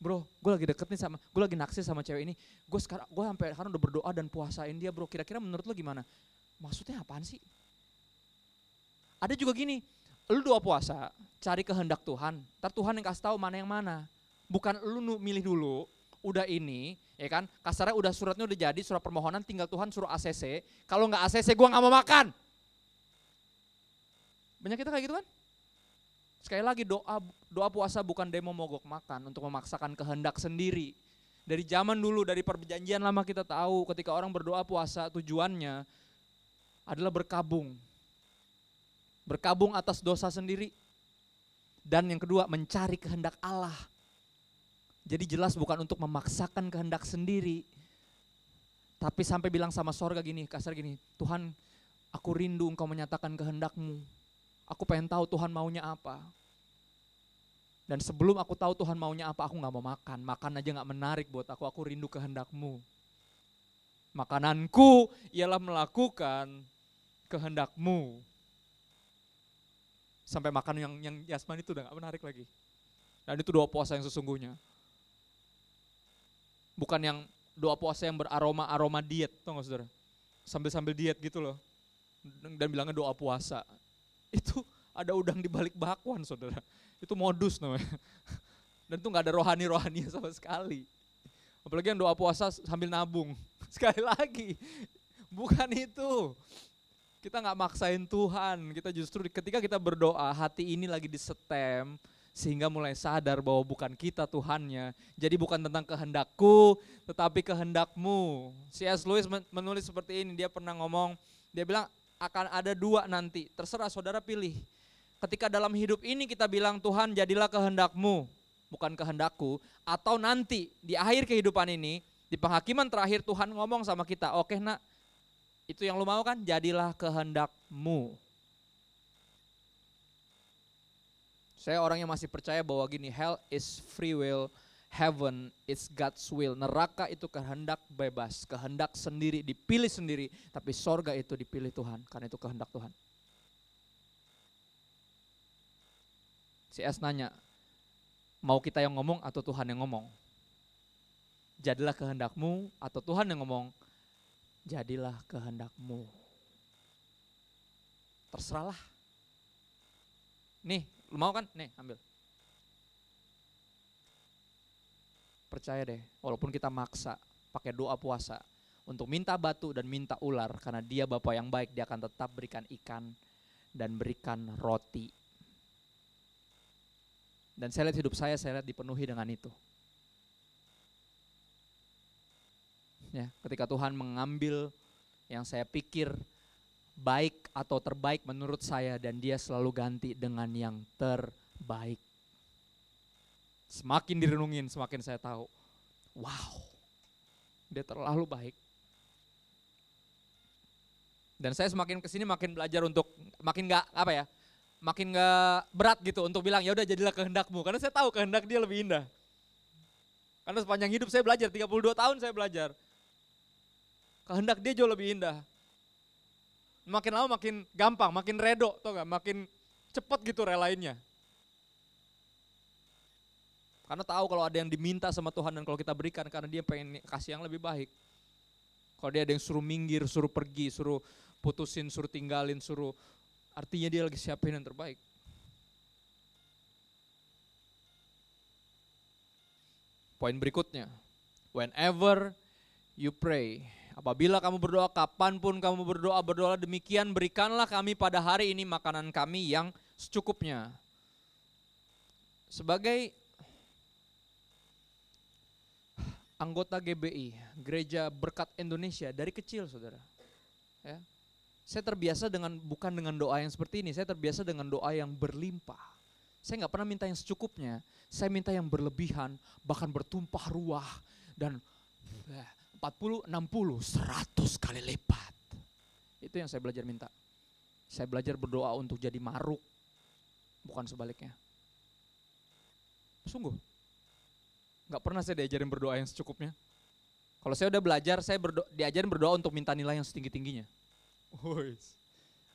S1: Bro, gue lagi deket nih sama, gue lagi naksir sama cewek ini. Gue sekarang, gue sampai sekarang udah berdoa dan puasain dia bro. Kira-kira menurut lo gimana? Maksudnya apaan sih? Ada juga gini, lu doa puasa, cari kehendak Tuhan. Ntar Tuhan yang kasih tahu mana yang mana. Bukan lu milih dulu, udah ini, ya kan? Kasarnya udah suratnya udah jadi, surat permohonan tinggal Tuhan suruh ACC. Kalau nggak ACC gue nggak mau makan. Banyak kita kayak gitu kan? Sekali lagi doa doa puasa bukan demo mogok makan untuk memaksakan kehendak sendiri. Dari zaman dulu dari perjanjian lama kita tahu ketika orang berdoa puasa tujuannya adalah berkabung. Berkabung atas dosa sendiri. Dan yang kedua mencari kehendak Allah jadi jelas bukan untuk memaksakan kehendak sendiri. Tapi sampai bilang sama sorga gini, kasar gini, Tuhan aku rindu engkau menyatakan kehendakmu. Aku pengen tahu Tuhan maunya apa. Dan sebelum aku tahu Tuhan maunya apa, aku gak mau makan. Makan aja gak menarik buat aku, aku rindu kehendakmu. Makananku ialah melakukan kehendakmu. Sampai makan yang yang jasmani itu udah gak menarik lagi. Dan itu doa puasa yang sesungguhnya. Bukan yang doa puasa yang beraroma-aroma diet, tau nggak saudara? Sambil-sambil diet gitu loh. Dan bilangnya doa puasa. Itu ada udang di balik bakwan saudara. Itu modus namanya. Dan itu nggak ada rohani-rohaninya sama sekali. Apalagi yang doa puasa sambil nabung. Sekali lagi, bukan itu. Kita nggak maksain Tuhan, kita justru ketika kita berdoa, hati ini lagi disetem, sehingga mulai sadar bahwa bukan kita Tuhannya. Jadi bukan tentang kehendakku, tetapi kehendakmu. C.S. Lewis menulis seperti ini, dia pernah ngomong, dia bilang akan ada dua nanti, terserah saudara pilih. Ketika dalam hidup ini kita bilang Tuhan jadilah kehendakmu, bukan kehendakku, atau nanti di akhir kehidupan ini, di penghakiman terakhir Tuhan ngomong sama kita, oke nak, itu yang lu mau kan, jadilah kehendakmu. Saya orang yang masih percaya bahwa gini, hell is free will, heaven is God's will. Neraka itu kehendak bebas, kehendak sendiri, dipilih sendiri. Tapi sorga itu dipilih Tuhan, karena itu kehendak Tuhan. Si S nanya, mau kita yang ngomong atau Tuhan yang ngomong? Jadilah kehendakmu atau Tuhan yang ngomong, jadilah kehendakmu. Terserahlah. Nih, Lu mau kan? Nih, ambil. Percaya deh, walaupun kita maksa pakai doa puasa untuk minta batu dan minta ular karena dia Bapak yang baik, dia akan tetap berikan ikan dan berikan roti. Dan saya lihat hidup saya, saya lihat dipenuhi dengan itu. Ya, ketika Tuhan mengambil yang saya pikir baik atau terbaik menurut saya dan dia selalu ganti dengan yang terbaik. Semakin direnungin semakin saya tahu. Wow. Dia terlalu baik. Dan saya semakin kesini makin belajar untuk makin nggak apa ya, makin nggak berat gitu untuk bilang ya udah jadilah kehendakmu karena saya tahu kehendak dia lebih indah. Karena sepanjang hidup saya belajar 32 tahun saya belajar. Kehendak dia jauh lebih indah makin lama makin gampang, makin redo, tau gak? Makin cepet gitu relainnya. Karena tahu kalau ada yang diminta sama Tuhan dan kalau kita berikan karena dia pengen kasih yang lebih baik. Kalau dia ada yang suruh minggir, suruh pergi, suruh putusin, suruh tinggalin, suruh artinya dia lagi siapin yang terbaik. Poin berikutnya, whenever you pray, Apabila kamu berdoa, kapanpun kamu berdoa, berdoa demikian, berikanlah kami pada hari ini makanan kami yang secukupnya. Sebagai anggota GBI, Gereja Berkat Indonesia, dari kecil saudara. Ya. Saya terbiasa dengan, bukan dengan doa yang seperti ini, saya terbiasa dengan doa yang berlimpah. Saya nggak pernah minta yang secukupnya, saya minta yang berlebihan, bahkan bertumpah ruah, dan 40, 60, 100 kali lipat. Itu yang saya belajar minta. Saya belajar berdoa untuk jadi maruk, bukan sebaliknya. Sungguh. Gak pernah saya diajarin berdoa yang secukupnya. Kalau saya udah belajar, saya berdo diajarin berdoa untuk minta nilai yang setinggi-tingginya.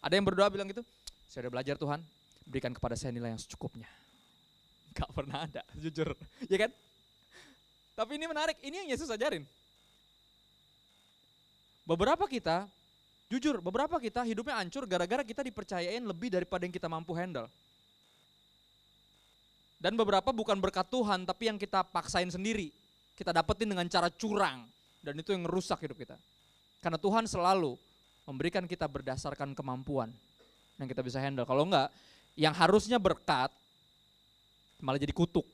S1: Ada yang berdoa bilang gitu, saya udah belajar Tuhan, berikan kepada saya nilai yang secukupnya. Gak pernah ada, jujur. ya kan? Tapi ini menarik, ini yang Yesus ajarin. Beberapa kita, jujur, beberapa kita hidupnya hancur gara-gara kita dipercayain lebih daripada yang kita mampu handle. Dan beberapa bukan berkat Tuhan, tapi yang kita paksain sendiri. Kita dapetin dengan cara curang. Dan itu yang rusak hidup kita. Karena Tuhan selalu memberikan kita berdasarkan kemampuan yang kita bisa handle. Kalau enggak, yang harusnya berkat malah jadi kutuk.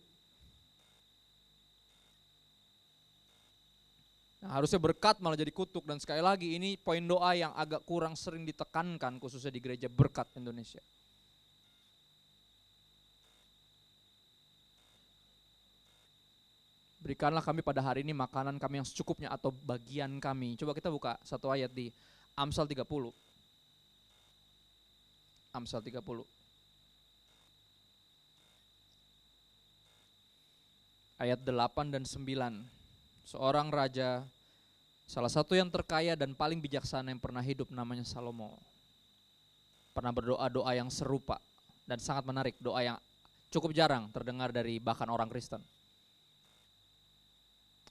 S1: Nah, harusnya berkat malah jadi kutuk dan sekali lagi ini poin doa yang agak kurang sering ditekankan khususnya di gereja berkat Indonesia. Berikanlah kami pada hari ini makanan kami yang secukupnya atau bagian kami. Coba kita buka satu ayat di Amsal 30. Amsal 30. Ayat 8 dan 9 seorang raja, salah satu yang terkaya dan paling bijaksana yang pernah hidup namanya Salomo. Pernah berdoa doa yang serupa dan sangat menarik, doa yang cukup jarang terdengar dari bahkan orang Kristen.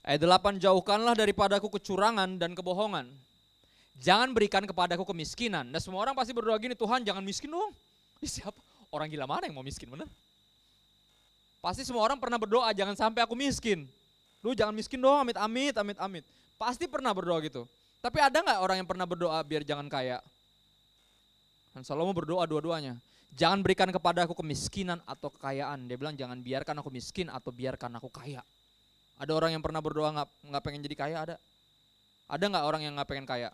S1: Ayat 8, jauhkanlah daripadaku kecurangan dan kebohongan. Jangan berikan kepadaku kemiskinan. Dan semua orang pasti berdoa gini, Tuhan jangan miskin dong. Siapa? Orang gila mana yang mau miskin, bener? Pasti semua orang pernah berdoa, jangan sampai aku miskin lu jangan miskin dong, amit amit, amit amit. Pasti pernah berdoa gitu. Tapi ada nggak orang yang pernah berdoa biar jangan kaya? Dan Salomo berdoa dua-duanya. Jangan berikan kepada aku kemiskinan atau kekayaan. Dia bilang jangan biarkan aku miskin atau biarkan aku kaya. Ada orang yang pernah berdoa nggak nggak pengen jadi kaya ada? Ada nggak orang yang nggak pengen kaya?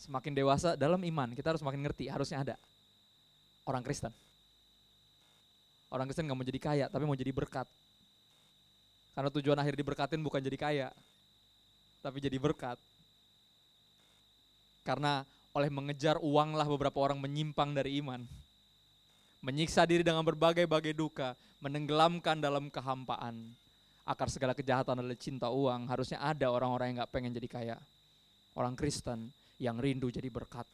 S1: Semakin dewasa dalam iman kita harus makin ngerti harusnya ada orang Kristen. Orang Kristen nggak mau jadi kaya, tapi mau jadi berkat. Karena tujuan akhir diberkatin bukan jadi kaya, tapi jadi berkat. Karena oleh mengejar uanglah beberapa orang menyimpang dari iman. Menyiksa diri dengan berbagai-bagai duka, menenggelamkan dalam kehampaan. Akar segala kejahatan adalah cinta uang, harusnya ada orang-orang yang gak pengen jadi kaya. Orang Kristen yang rindu jadi berkat.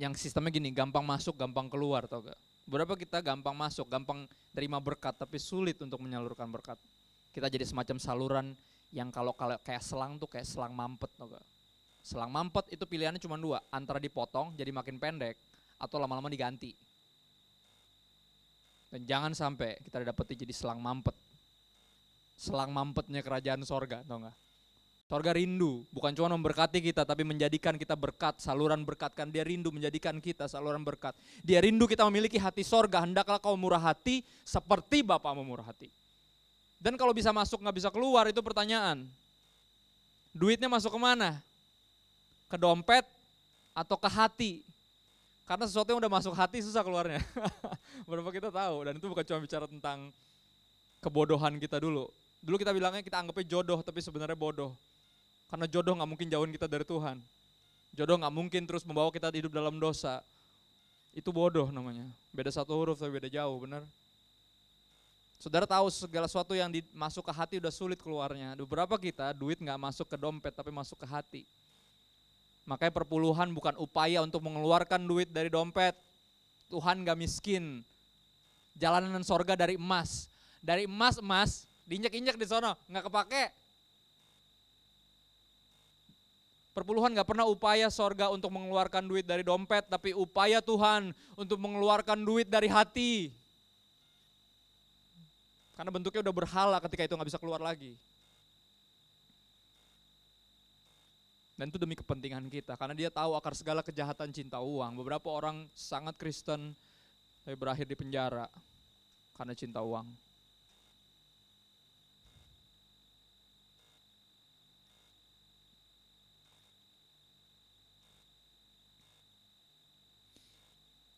S1: yang sistemnya gini, gampang masuk, gampang keluar, tau gak? Berapa kita gampang masuk, gampang terima berkat, tapi sulit untuk menyalurkan berkat. Kita jadi semacam saluran yang kalau kalau kayak selang tuh kayak selang mampet, tau gak? Selang mampet itu pilihannya cuma dua, antara dipotong jadi makin pendek, atau lama-lama diganti. Dan jangan sampai kita dapetin jadi selang mampet. Selang mampetnya kerajaan sorga, tau gak? Sorga rindu, bukan cuma memberkati kita, tapi menjadikan kita berkat, saluran berkatkan. Dia rindu menjadikan kita saluran berkat. Dia rindu kita memiliki hati sorga, hendaklah kau murah hati seperti Bapak memurah hati. Dan kalau bisa masuk nggak bisa keluar itu pertanyaan. Duitnya masuk kemana? Ke dompet atau ke hati? Karena sesuatu yang udah masuk hati susah keluarnya. Berapa kita tahu, dan itu bukan cuma bicara tentang kebodohan kita dulu. Dulu kita bilangnya kita anggapnya jodoh, tapi sebenarnya bodoh karena jodoh nggak mungkin jauhin kita dari Tuhan. Jodoh nggak mungkin terus membawa kita hidup dalam dosa. Itu bodoh namanya. Beda satu huruf tapi beda jauh, benar? Saudara tahu segala sesuatu yang masuk ke hati udah sulit keluarnya. Beberapa kita duit nggak masuk ke dompet tapi masuk ke hati. Makanya perpuluhan bukan upaya untuk mengeluarkan duit dari dompet. Tuhan gak miskin. Jalanan sorga dari emas. Dari emas-emas diinjak injek di sana nggak kepake, perpuluhan gak pernah upaya sorga untuk mengeluarkan duit dari dompet, tapi upaya Tuhan untuk mengeluarkan duit dari hati. Karena bentuknya udah berhala ketika itu gak bisa keluar lagi. Dan itu demi kepentingan kita, karena dia tahu akar segala kejahatan cinta uang. Beberapa orang sangat Kristen, tapi berakhir di penjara karena cinta uang.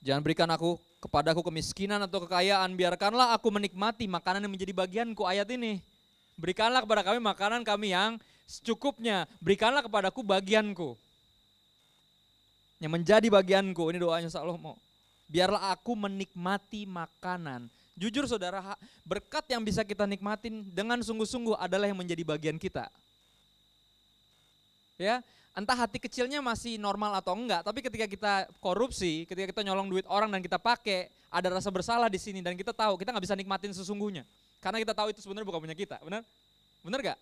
S1: Jangan berikan aku kepadaku kemiskinan atau kekayaan, biarkanlah aku menikmati makanan yang menjadi bagianku ayat ini. Berikanlah kepada kami makanan kami yang secukupnya, berikanlah kepadaku bagianku. Yang menjadi bagianku, ini doanya Salomo. Biarlah aku menikmati makanan. Jujur saudara, berkat yang bisa kita nikmatin dengan sungguh-sungguh adalah yang menjadi bagian kita. Ya, entah hati kecilnya masih normal atau enggak, tapi ketika kita korupsi, ketika kita nyolong duit orang dan kita pakai, ada rasa bersalah di sini dan kita tahu kita nggak bisa nikmatin sesungguhnya. Karena kita tahu itu sebenarnya bukan punya kita, benar? Benar gak?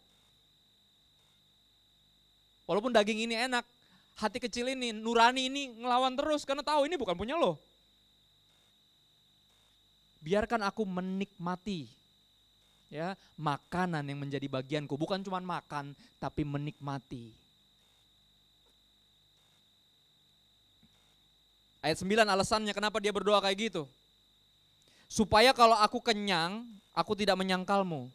S1: Walaupun daging ini enak, hati kecil ini, nurani ini ngelawan terus karena tahu ini bukan punya lo. Biarkan aku menikmati ya makanan yang menjadi bagianku, bukan cuma makan tapi menikmati. Ayat 9 alasannya kenapa dia berdoa kayak gitu. Supaya kalau aku kenyang, aku tidak menyangkalmu.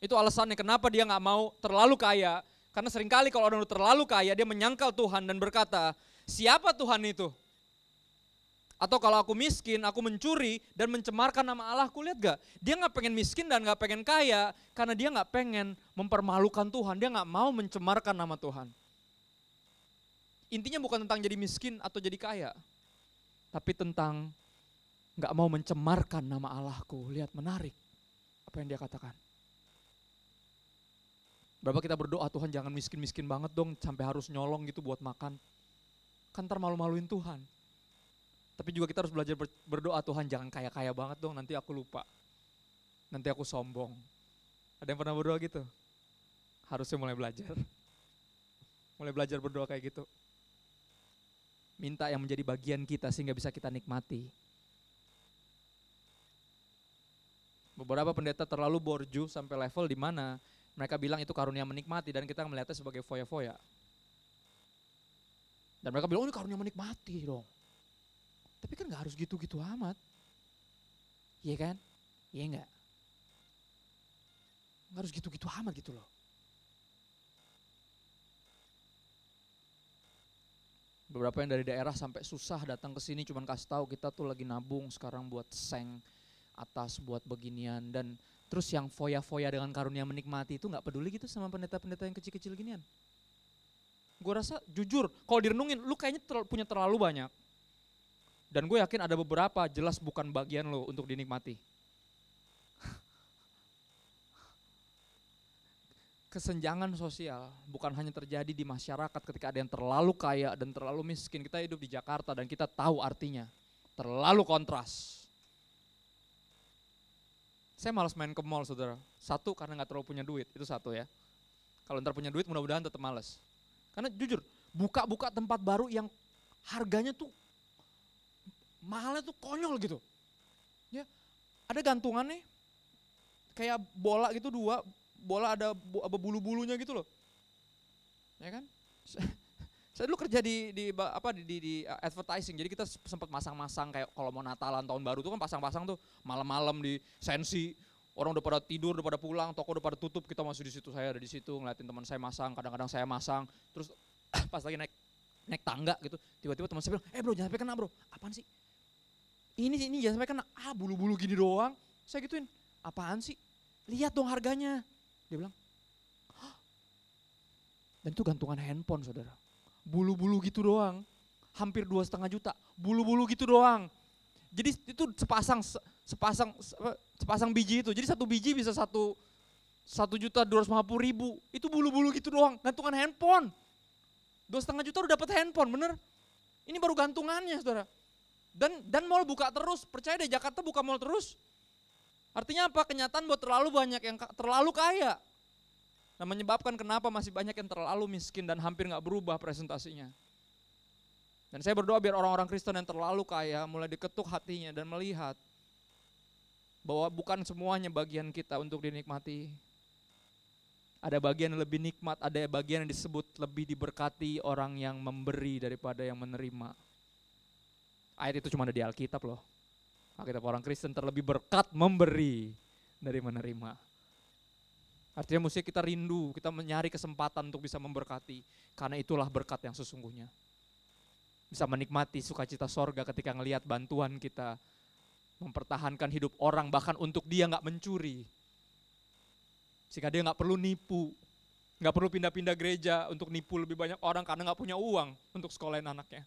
S1: Itu alasannya kenapa dia nggak mau terlalu kaya. Karena seringkali kalau orang terlalu kaya, dia menyangkal Tuhan dan berkata, siapa Tuhan itu? Atau kalau aku miskin, aku mencuri dan mencemarkan nama Allahku, lihat gak? Dia nggak pengen miskin dan nggak pengen kaya, karena dia nggak pengen mempermalukan Tuhan, dia nggak mau mencemarkan nama Tuhan. Intinya bukan tentang jadi miskin atau jadi kaya, tapi tentang nggak mau mencemarkan nama Allahku. Lihat menarik apa yang dia katakan. Berapa kita berdoa Tuhan jangan miskin-miskin banget dong sampai harus nyolong gitu buat makan. Kan ntar malu-maluin Tuhan. Tapi juga kita harus belajar berdoa Tuhan jangan kaya-kaya banget dong nanti aku lupa. Nanti aku sombong. Ada yang pernah berdoa gitu? Harusnya mulai belajar. Mulai belajar berdoa kayak gitu minta yang menjadi bagian kita sehingga bisa kita nikmati. Beberapa pendeta terlalu borju sampai level di mana mereka bilang itu karunia menikmati dan kita melihatnya sebagai foya-foya. Dan mereka bilang, oh ini karunia menikmati dong. Tapi kan gak harus gitu-gitu amat. Iya kan? Iya enggak? Gak harus gitu-gitu amat gitu loh. beberapa yang dari daerah sampai susah datang ke sini cuman kasih tahu kita tuh lagi nabung sekarang buat seng atas buat beginian dan terus yang foya-foya dengan karunia menikmati itu nggak peduli gitu sama pendeta-pendeta yang kecil-kecil ginian. Gue rasa jujur, kalau direnungin, lu kayaknya ter punya terlalu banyak. Dan gue yakin ada beberapa jelas bukan bagian lo untuk dinikmati. kesenjangan sosial bukan hanya terjadi di masyarakat ketika ada yang terlalu kaya dan terlalu miskin. Kita hidup di Jakarta dan kita tahu artinya. Terlalu kontras. Saya malas main ke mall, saudara. Satu, karena nggak terlalu punya duit, itu satu ya. Kalau ntar punya duit, mudah-mudahan tetap males. Karena jujur, buka-buka tempat baru yang harganya tuh mahalnya tuh konyol gitu. Ya, ada gantungan nih, kayak bola gitu dua, bola ada bulu-bulunya gitu loh. Ya kan? Saya dulu kerja di di apa di, di, di eh, advertising. Jadi kita sempat masang-masang kayak kalau mau Natalan tahun baru tuh kan pasang-pasang tuh malam-malam di sensi. Orang udah pada tidur, udah pada pulang, toko udah pada tutup, kita masuk di situ. Saya ada di situ ngeliatin teman saya masang, kadang-kadang saya masang. Terus pas lagi naik naik tangga gitu, tiba-tiba teman saya bilang, "Eh bro, jangan sampai kena, bro." Apaan sih? Ini sih ini jangan sampai kena. Ah, bulu-bulu gini doang. Saya gituin. Apaan sih? Lihat dong harganya. Dia bilang, Hah? dan itu gantungan handphone saudara. Bulu-bulu gitu doang, hampir dua setengah juta, bulu-bulu gitu doang. Jadi itu sepasang sepasang sepasang biji itu. Jadi satu biji bisa satu satu juta dua ratus lima puluh ribu. Itu bulu-bulu gitu doang, gantungan handphone. Dua setengah juta udah dapat handphone, bener? Ini baru gantungannya, saudara. Dan dan mall buka terus, percaya deh Jakarta buka mall terus. Artinya apa? Kenyataan buat terlalu banyak yang terlalu kaya. Nah menyebabkan kenapa masih banyak yang terlalu miskin dan hampir nggak berubah presentasinya. Dan saya berdoa biar orang-orang Kristen yang terlalu kaya mulai diketuk hatinya dan melihat bahwa bukan semuanya bagian kita untuk dinikmati. Ada bagian yang lebih nikmat, ada bagian yang disebut lebih diberkati orang yang memberi daripada yang menerima. Ayat itu cuma ada di Alkitab loh. Kita orang Kristen terlebih berkat memberi dari menerima. Artinya mesti kita rindu, kita mencari kesempatan untuk bisa memberkati. Karena itulah berkat yang sesungguhnya. Bisa menikmati sukacita sorga ketika ngelihat bantuan kita. Mempertahankan hidup orang bahkan untuk dia nggak mencuri. Sehingga dia nggak perlu nipu, nggak perlu pindah-pindah gereja untuk nipu lebih banyak orang karena nggak punya uang untuk sekolahin anaknya.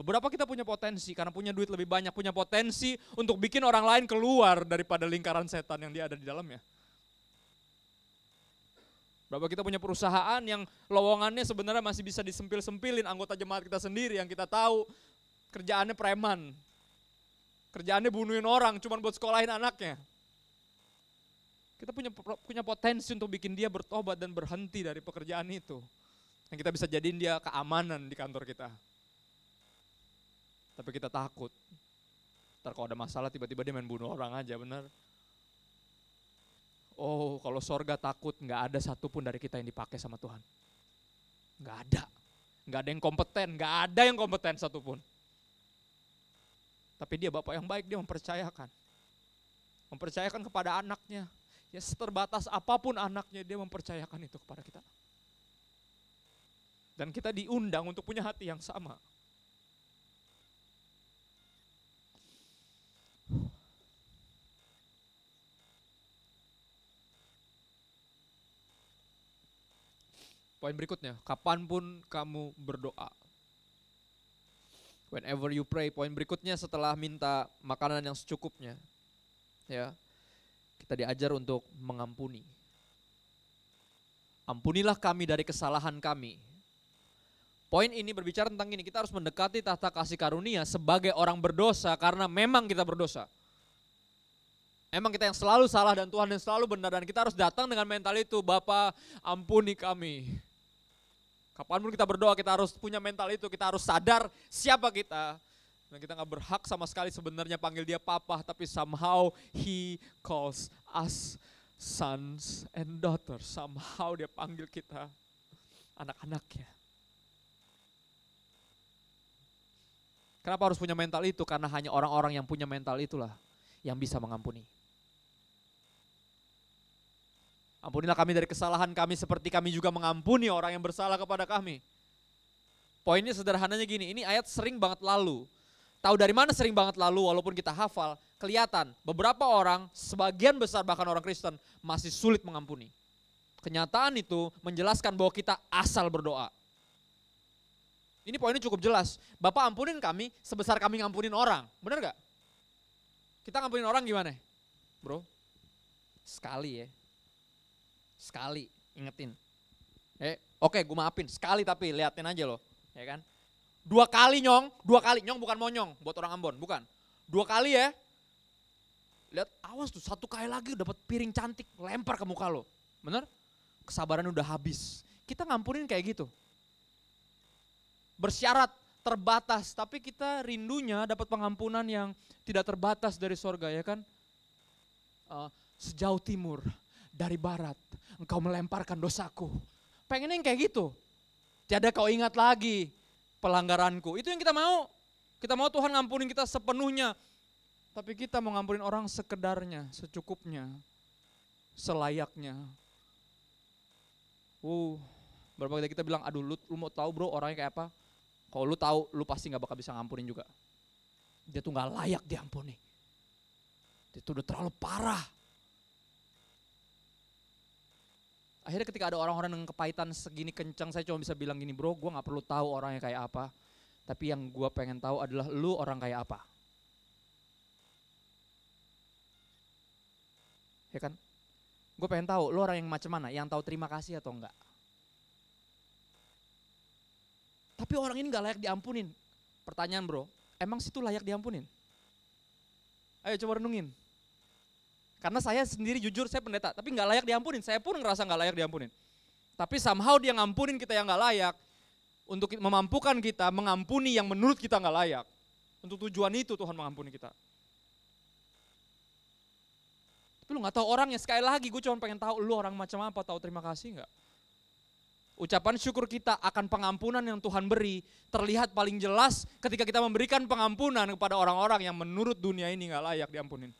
S1: Beberapa kita punya potensi karena punya duit lebih banyak, punya potensi untuk bikin orang lain keluar daripada lingkaran setan yang dia ada di dalamnya. Berapa kita punya perusahaan yang lowongannya sebenarnya masih bisa disempil-sempilin anggota jemaat kita sendiri yang kita tahu kerjaannya preman. Kerjaannya bunuhin orang cuman buat sekolahin anaknya. Kita punya punya potensi untuk bikin dia bertobat dan berhenti dari pekerjaan itu. Yang kita bisa jadiin dia keamanan di kantor kita tapi kita takut. Ntar kalau ada masalah tiba-tiba dia main bunuh orang aja, benar? Oh, kalau sorga takut, nggak ada satupun dari kita yang dipakai sama Tuhan. Nggak ada. Nggak ada yang kompeten, nggak ada yang kompeten satupun. Tapi dia bapak yang baik, dia mempercayakan. Mempercayakan kepada anaknya. Ya seterbatas apapun anaknya, dia mempercayakan itu kepada kita. Dan kita diundang untuk punya hati yang sama. Poin berikutnya, kapanpun kamu berdoa. Whenever you pray, poin berikutnya setelah minta makanan yang secukupnya, ya kita diajar untuk mengampuni. Ampunilah kami dari kesalahan kami. Poin ini berbicara tentang ini, kita harus mendekati tahta kasih karunia sebagai orang berdosa karena memang kita berdosa. Emang kita yang selalu salah dan Tuhan yang selalu benar dan kita harus datang dengan mental itu, Bapak ampuni kami. Kapanpun kita berdoa kita harus punya mental itu, kita harus sadar siapa kita. Dan kita nggak berhak sama sekali sebenarnya panggil dia papa, tapi somehow he calls us sons and daughters. Somehow dia panggil kita anak-anaknya. Kenapa harus punya mental itu? Karena hanya orang-orang yang punya mental itulah yang bisa mengampuni. Ampunilah kami dari kesalahan kami seperti kami juga mengampuni orang yang bersalah kepada kami. Poinnya sederhananya gini, ini ayat sering banget lalu. Tahu dari mana sering banget lalu walaupun kita hafal, kelihatan beberapa orang, sebagian besar bahkan orang Kristen masih sulit mengampuni. Kenyataan itu menjelaskan bahwa kita asal berdoa. Ini poinnya cukup jelas. Bapak ampunin kami sebesar kami ngampunin orang. Benar gak? Kita ngampunin orang gimana? Bro, sekali ya sekali ingetin eh oke okay, gue maafin sekali tapi liatin aja loh ya kan dua kali nyong dua kali nyong bukan monyong buat orang Ambon bukan dua kali ya lihat awas tuh satu kali lagi dapat piring cantik lempar ke muka lo bener kesabaran udah habis kita ngampunin kayak gitu bersyarat terbatas tapi kita rindunya dapat pengampunan yang tidak terbatas dari sorga ya kan uh, sejauh timur dari barat. Engkau melemparkan dosaku. Pengen yang kayak gitu. Tiada kau ingat lagi pelanggaranku. Itu yang kita mau. Kita mau Tuhan ngampunin kita sepenuhnya. Tapi kita mau ngampunin orang sekedarnya, secukupnya, selayaknya. Uh, berapa kali kita bilang, aduh lu, lu mau tahu bro orangnya kayak apa? Kalau lu tahu, lu pasti nggak bakal bisa ngampunin juga. Dia tuh nggak layak diampuni. Dia tuh udah terlalu parah. akhirnya ketika ada orang-orang dengan kepahitan segini kencang saya cuma bisa bilang gini bro gue nggak perlu tahu orangnya kayak apa tapi yang gue pengen tahu adalah lu orang kayak apa ya kan gue pengen tahu lu orang yang macam mana yang tahu terima kasih atau enggak tapi orang ini nggak layak diampunin pertanyaan bro emang situ layak diampunin ayo coba renungin karena saya sendiri jujur saya pendeta, tapi nggak layak diampunin. Saya pun ngerasa nggak layak diampunin. Tapi somehow dia ngampunin kita yang nggak layak untuk memampukan kita mengampuni yang menurut kita nggak layak. Untuk tujuan itu Tuhan mengampuni kita. Tapi lu nggak tahu orangnya. Sekali lagi gue cuma pengen tahu lu orang macam apa, tahu terima kasih nggak? Ucapan syukur kita akan pengampunan yang Tuhan beri terlihat paling jelas ketika kita memberikan pengampunan kepada orang-orang yang menurut dunia ini nggak layak diampunin.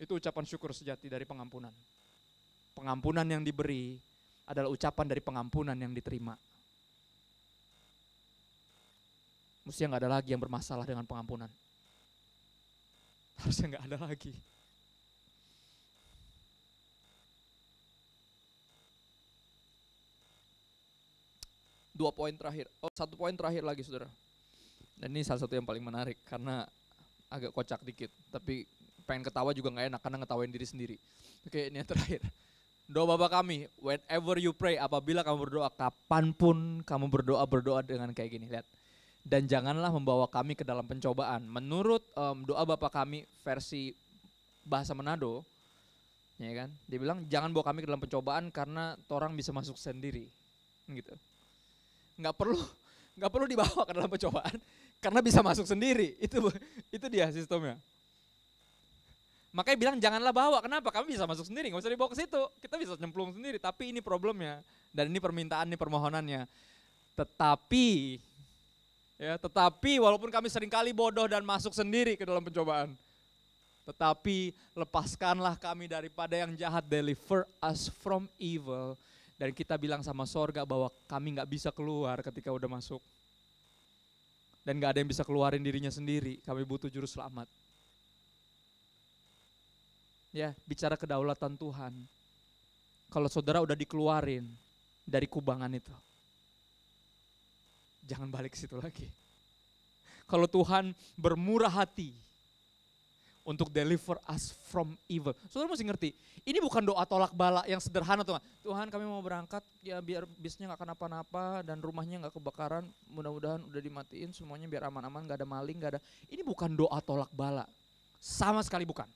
S1: Itu ucapan syukur sejati dari pengampunan. Pengampunan yang diberi adalah ucapan dari pengampunan yang diterima. Mestinya nggak ada lagi yang bermasalah dengan pengampunan. Harusnya nggak ada lagi. Dua poin terakhir. Oh, satu poin terakhir lagi, saudara. Dan ini salah satu yang paling menarik karena agak kocak dikit, tapi pengen ketawa juga nggak enak karena ngetawain diri sendiri. Oke, ini yang terakhir. Doa Bapa kami, whenever you pray, apabila kamu berdoa, kapanpun kamu berdoa, berdoa dengan kayak gini, lihat. Dan janganlah membawa kami ke dalam pencobaan. Menurut um, doa Bapa kami versi bahasa Manado, ya kan? Dia bilang jangan bawa kami ke dalam pencobaan karena orang bisa masuk sendiri, gitu. Nggak perlu, nggak perlu dibawa ke dalam pencobaan karena bisa masuk sendiri. Itu itu dia sistemnya. Makanya bilang janganlah bawa. Kenapa? Kami bisa masuk sendiri, nggak usah dibawa ke situ. Kita bisa nyemplung sendiri. Tapi ini problemnya dan ini permintaan, ini permohonannya. Tetapi ya, tetapi walaupun kami seringkali bodoh dan masuk sendiri ke dalam pencobaan. Tetapi lepaskanlah kami daripada yang jahat, deliver us from evil. Dan kita bilang sama sorga bahwa kami nggak bisa keluar ketika udah masuk. Dan nggak ada yang bisa keluarin dirinya sendiri, kami butuh juru selamat ya bicara kedaulatan Tuhan. Kalau saudara udah dikeluarin dari kubangan itu, jangan balik situ lagi. Kalau Tuhan bermurah hati untuk deliver us from evil. Saudara mesti ngerti, ini bukan doa tolak bala yang sederhana Tuhan. Tuhan kami mau berangkat, ya biar bisnya nggak kenapa-napa dan rumahnya nggak kebakaran. Mudah-mudahan udah dimatiin semuanya biar aman-aman, nggak ada maling, nggak ada. Ini bukan doa tolak bala, sama sekali bukan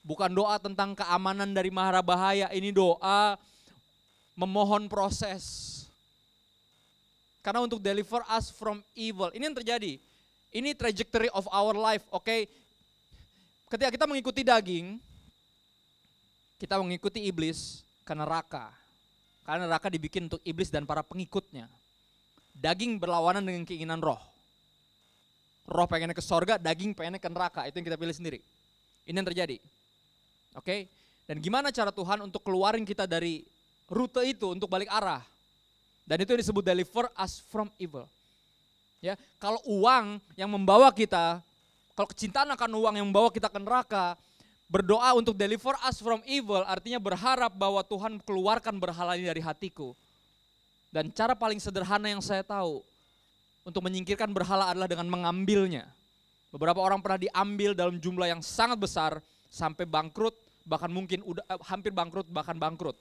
S1: Bukan doa tentang keamanan dari mahara bahaya, ini doa memohon proses. Karena untuk deliver us from evil. Ini yang terjadi. Ini trajectory of our life, oke? Okay? Ketika kita mengikuti daging, kita mengikuti iblis ke neraka. Karena neraka dibikin untuk iblis dan para pengikutnya. Daging berlawanan dengan keinginan roh. Roh pengennya ke sorga, daging pengennya ke neraka. Itu yang kita pilih sendiri. Ini yang terjadi. Oke? Okay? Dan gimana cara Tuhan untuk keluarin kita dari rute itu untuk balik arah? Dan itu disebut deliver us from evil. Ya, kalau uang yang membawa kita, kalau kecintaan akan uang yang membawa kita ke neraka, berdoa untuk deliver us from evil artinya berharap bahwa Tuhan keluarkan berhala ini dari hatiku. Dan cara paling sederhana yang saya tahu untuk menyingkirkan berhala adalah dengan mengambilnya. Beberapa orang pernah diambil dalam jumlah yang sangat besar sampai bangkrut, bahkan mungkin udah eh, hampir bangkrut, bahkan bangkrut.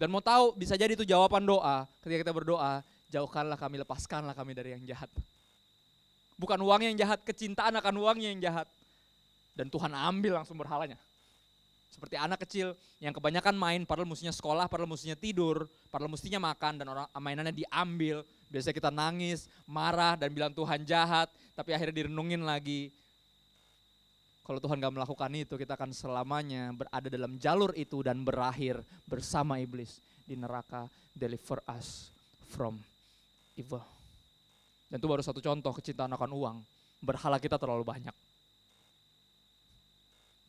S1: Dan mau tahu bisa jadi itu jawaban doa ketika kita berdoa, jauhkanlah kami, lepaskanlah kami dari yang jahat. Bukan uangnya yang jahat, kecintaan akan uangnya yang jahat. Dan Tuhan ambil langsung berhalanya. Seperti anak kecil yang kebanyakan main, padahal mestinya sekolah, padahal mestinya tidur, padahal mestinya makan, dan orang mainannya diambil. Biasanya kita nangis, marah, dan bilang Tuhan jahat, tapi akhirnya direnungin lagi. Kalau Tuhan gak melakukan itu, kita akan selamanya berada dalam jalur itu dan berakhir bersama iblis di neraka. Deliver us from evil. Dan itu baru satu contoh kecintaan akan uang. Berhala kita terlalu banyak.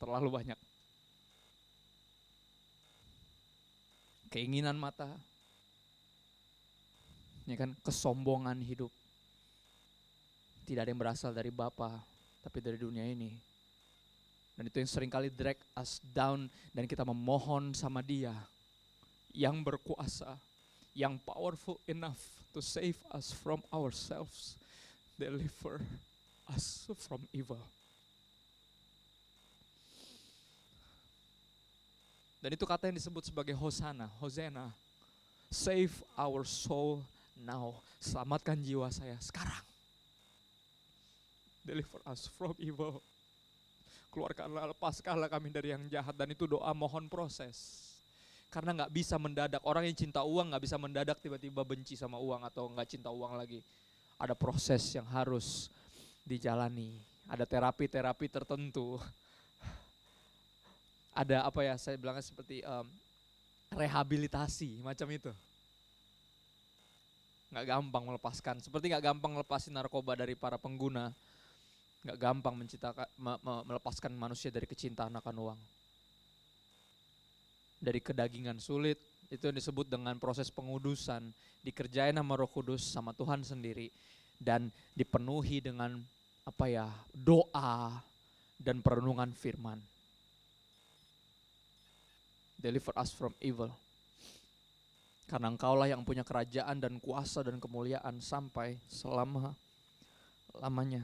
S1: Terlalu banyak. Keinginan mata. Ya kan, kesombongan hidup. Tidak ada yang berasal dari Bapa, tapi dari dunia ini dan itu yang seringkali drag us down dan kita memohon sama dia yang berkuasa, yang powerful enough to save us from ourselves, deliver us from evil. Dan itu kata yang disebut sebagai hosana, hosena. Save our soul now. Selamatkan jiwa saya sekarang. Deliver us from evil keluarkanlah, lepaskanlah kami dari yang jahat. Dan itu doa mohon proses. Karena nggak bisa mendadak, orang yang cinta uang nggak bisa mendadak tiba-tiba benci sama uang atau nggak cinta uang lagi. Ada proses yang harus dijalani, ada terapi-terapi tertentu. Ada apa ya, saya bilangnya seperti um, rehabilitasi macam itu nggak gampang melepaskan. Seperti nggak gampang lepasin narkoba dari para pengguna, nggak gampang menciptakan me, me, melepaskan manusia dari kecintaan akan uang. Dari kedagingan sulit, itu yang disebut dengan proses pengudusan, dikerjain sama Roh Kudus sama Tuhan sendiri dan dipenuhi dengan apa ya, doa dan perenungan firman. Deliver us from evil. Karena engkaulah yang punya kerajaan dan kuasa dan kemuliaan sampai selama lamanya.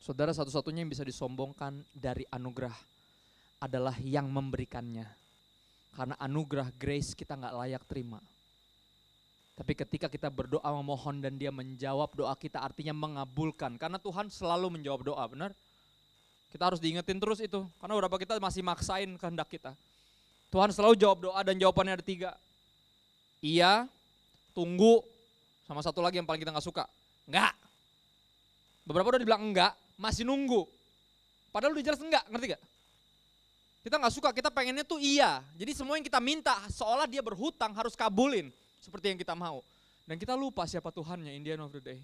S1: Saudara satu-satunya yang bisa disombongkan dari anugerah adalah yang memberikannya. Karena anugerah grace kita nggak layak terima. Tapi ketika kita berdoa memohon dan dia menjawab doa kita artinya mengabulkan. Karena Tuhan selalu menjawab doa, benar? Kita harus diingetin terus itu. Karena berapa kita masih maksain kehendak kita. Tuhan selalu jawab doa dan jawabannya ada tiga. Iya, tunggu, sama satu lagi yang paling kita nggak suka. Enggak. Beberapa udah dibilang enggak, masih nunggu. Padahal udah jelas enggak, ngerti gak? Kita nggak suka, kita pengennya tuh iya. Jadi semua yang kita minta seolah dia berhutang harus kabulin seperti yang kita mau. Dan kita lupa siapa Tuhannya in the of the day.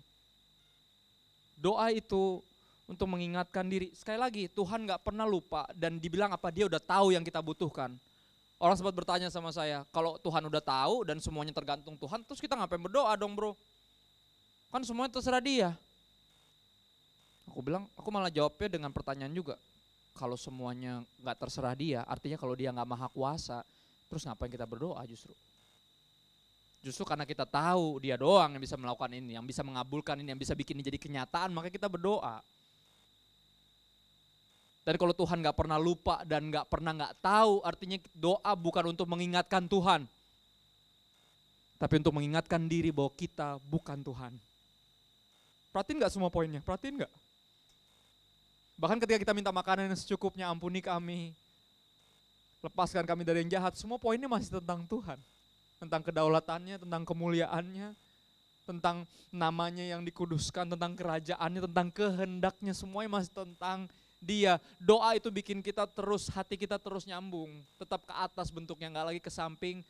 S1: Doa itu untuk mengingatkan diri. Sekali lagi, Tuhan nggak pernah lupa dan dibilang apa dia udah tahu yang kita butuhkan. Orang sempat bertanya sama saya, kalau Tuhan udah tahu dan semuanya tergantung Tuhan, terus kita ngapain berdoa dong bro? Kan semuanya terserah dia aku bilang aku malah jawabnya dengan pertanyaan juga kalau semuanya nggak terserah dia artinya kalau dia nggak maha kuasa terus ngapain kita berdoa justru justru karena kita tahu dia doang yang bisa melakukan ini yang bisa mengabulkan ini yang bisa bikin ini jadi kenyataan maka kita berdoa dan kalau Tuhan nggak pernah lupa dan nggak pernah nggak tahu artinya doa bukan untuk mengingatkan Tuhan tapi untuk mengingatkan diri bahwa kita bukan Tuhan. Perhatiin nggak semua poinnya? Perhatiin nggak? Bahkan ketika kita minta makanan yang secukupnya, ampuni kami. Lepaskan kami dari yang jahat. Semua poinnya masih tentang Tuhan. Tentang kedaulatannya, tentang kemuliaannya, tentang namanya yang dikuduskan, tentang kerajaannya, tentang kehendaknya. Semuanya masih tentang dia. Doa itu bikin kita terus, hati kita terus nyambung. Tetap ke atas bentuknya, nggak lagi ke samping.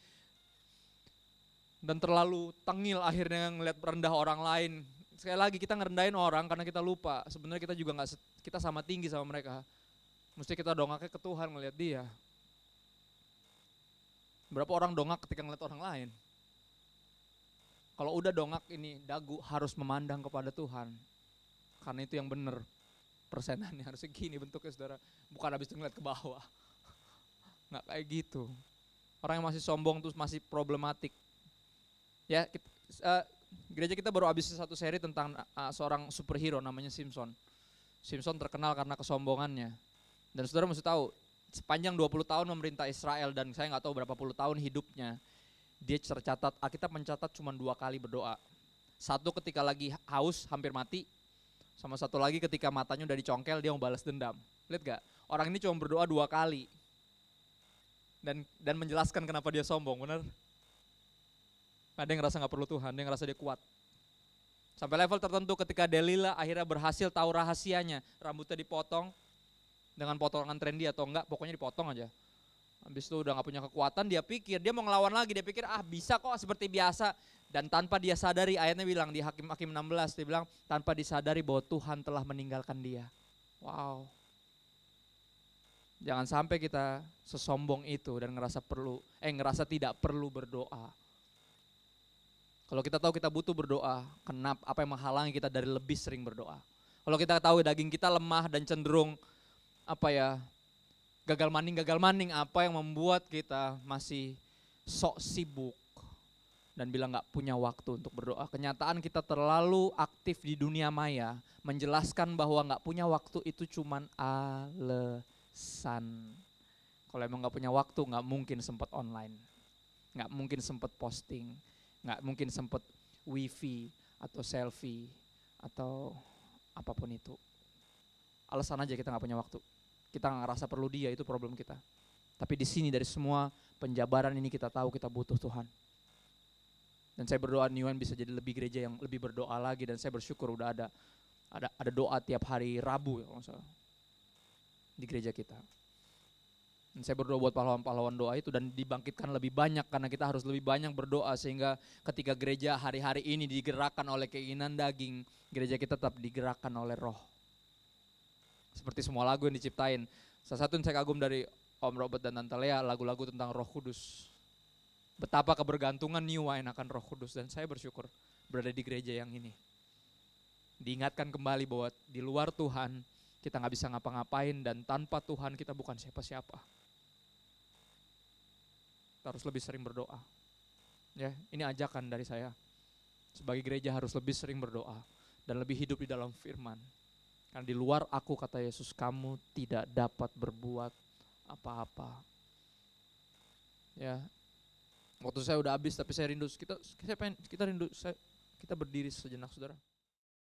S1: Dan terlalu tengil akhirnya ngeliat rendah orang lain sekali lagi kita ngerendahin orang karena kita lupa. Sebenarnya kita juga nggak kita sama tinggi sama mereka. Mesti kita dongaknya ke Tuhan melihat dia. Berapa orang dongak ketika ngeliat orang lain? Kalau udah dongak ini dagu harus memandang kepada Tuhan. Karena itu yang benar persenannya harus segini bentuknya saudara. Bukan habis itu ngeliat ke bawah. Nggak kayak gitu. Orang yang masih sombong terus masih problematik. Ya, kita, uh, gereja kita baru habis satu seri tentang uh, seorang superhero namanya Simpson. Simpson terkenal karena kesombongannya. Dan saudara mesti tahu, sepanjang 20 tahun memerintah Israel dan saya nggak tahu berapa puluh tahun hidupnya, dia tercatat, Alkitab mencatat cuma dua kali berdoa. Satu ketika lagi haus, hampir mati, sama satu lagi ketika matanya udah dicongkel, dia mau balas dendam. Lihat gak? Orang ini cuma berdoa dua kali. Dan dan menjelaskan kenapa dia sombong, benar? Ada nah, yang ngerasa nggak perlu Tuhan, ada yang ngerasa dia kuat. Sampai level tertentu ketika Delila akhirnya berhasil tahu rahasianya, rambutnya dipotong dengan potongan trendy atau enggak, pokoknya dipotong aja. Habis itu udah nggak punya kekuatan, dia pikir, dia mau ngelawan lagi, dia pikir ah bisa kok seperti biasa. Dan tanpa dia sadari, ayatnya bilang di Hakim Hakim 16, dia bilang tanpa disadari bahwa Tuhan telah meninggalkan dia. Wow. Jangan sampai kita sesombong itu dan ngerasa perlu, eh ngerasa tidak perlu berdoa kalau kita tahu kita butuh berdoa, kenapa apa yang menghalangi kita dari lebih sering berdoa? Kalau kita tahu daging kita lemah dan cenderung apa ya gagal maning gagal maning apa yang membuat kita masih sok sibuk dan bilang nggak punya waktu untuk berdoa. Kenyataan kita terlalu aktif di dunia maya menjelaskan bahwa nggak punya waktu itu cuman alasan. Kalau emang nggak punya waktu nggak mungkin sempat online, nggak mungkin sempat posting nggak mungkin sempet wifi atau selfie atau apapun itu. Alasan aja kita nggak punya waktu. Kita nggak ngerasa perlu dia, itu problem kita. Tapi di sini dari semua penjabaran ini kita tahu kita butuh Tuhan. Dan saya berdoa New bisa jadi lebih gereja yang lebih berdoa lagi dan saya bersyukur udah ada ada ada doa tiap hari Rabu ya kalau salah di gereja kita. Dan saya berdoa buat pahlawan-pahlawan doa itu dan dibangkitkan lebih banyak karena kita harus lebih banyak berdoa sehingga ketika gereja hari-hari ini digerakkan oleh keinginan daging, gereja kita tetap digerakkan oleh roh. Seperti semua lagu yang diciptain. Salah satu yang saya kagum dari Om Robert dan Tante Lea, lagu-lagu tentang roh kudus. Betapa kebergantungan New Wine akan roh kudus dan saya bersyukur berada di gereja yang ini. Diingatkan kembali bahwa di luar Tuhan kita nggak bisa ngapa-ngapain dan tanpa Tuhan kita bukan siapa-siapa kita harus lebih sering berdoa. Ya, ini ajakan dari saya. Sebagai gereja harus lebih sering berdoa dan lebih hidup di dalam firman. Karena di luar aku kata Yesus kamu tidak dapat berbuat apa-apa. Ya. Waktu saya udah habis tapi saya rindu kita saya pengen kita rindu saya kita berdiri sejenak Saudara.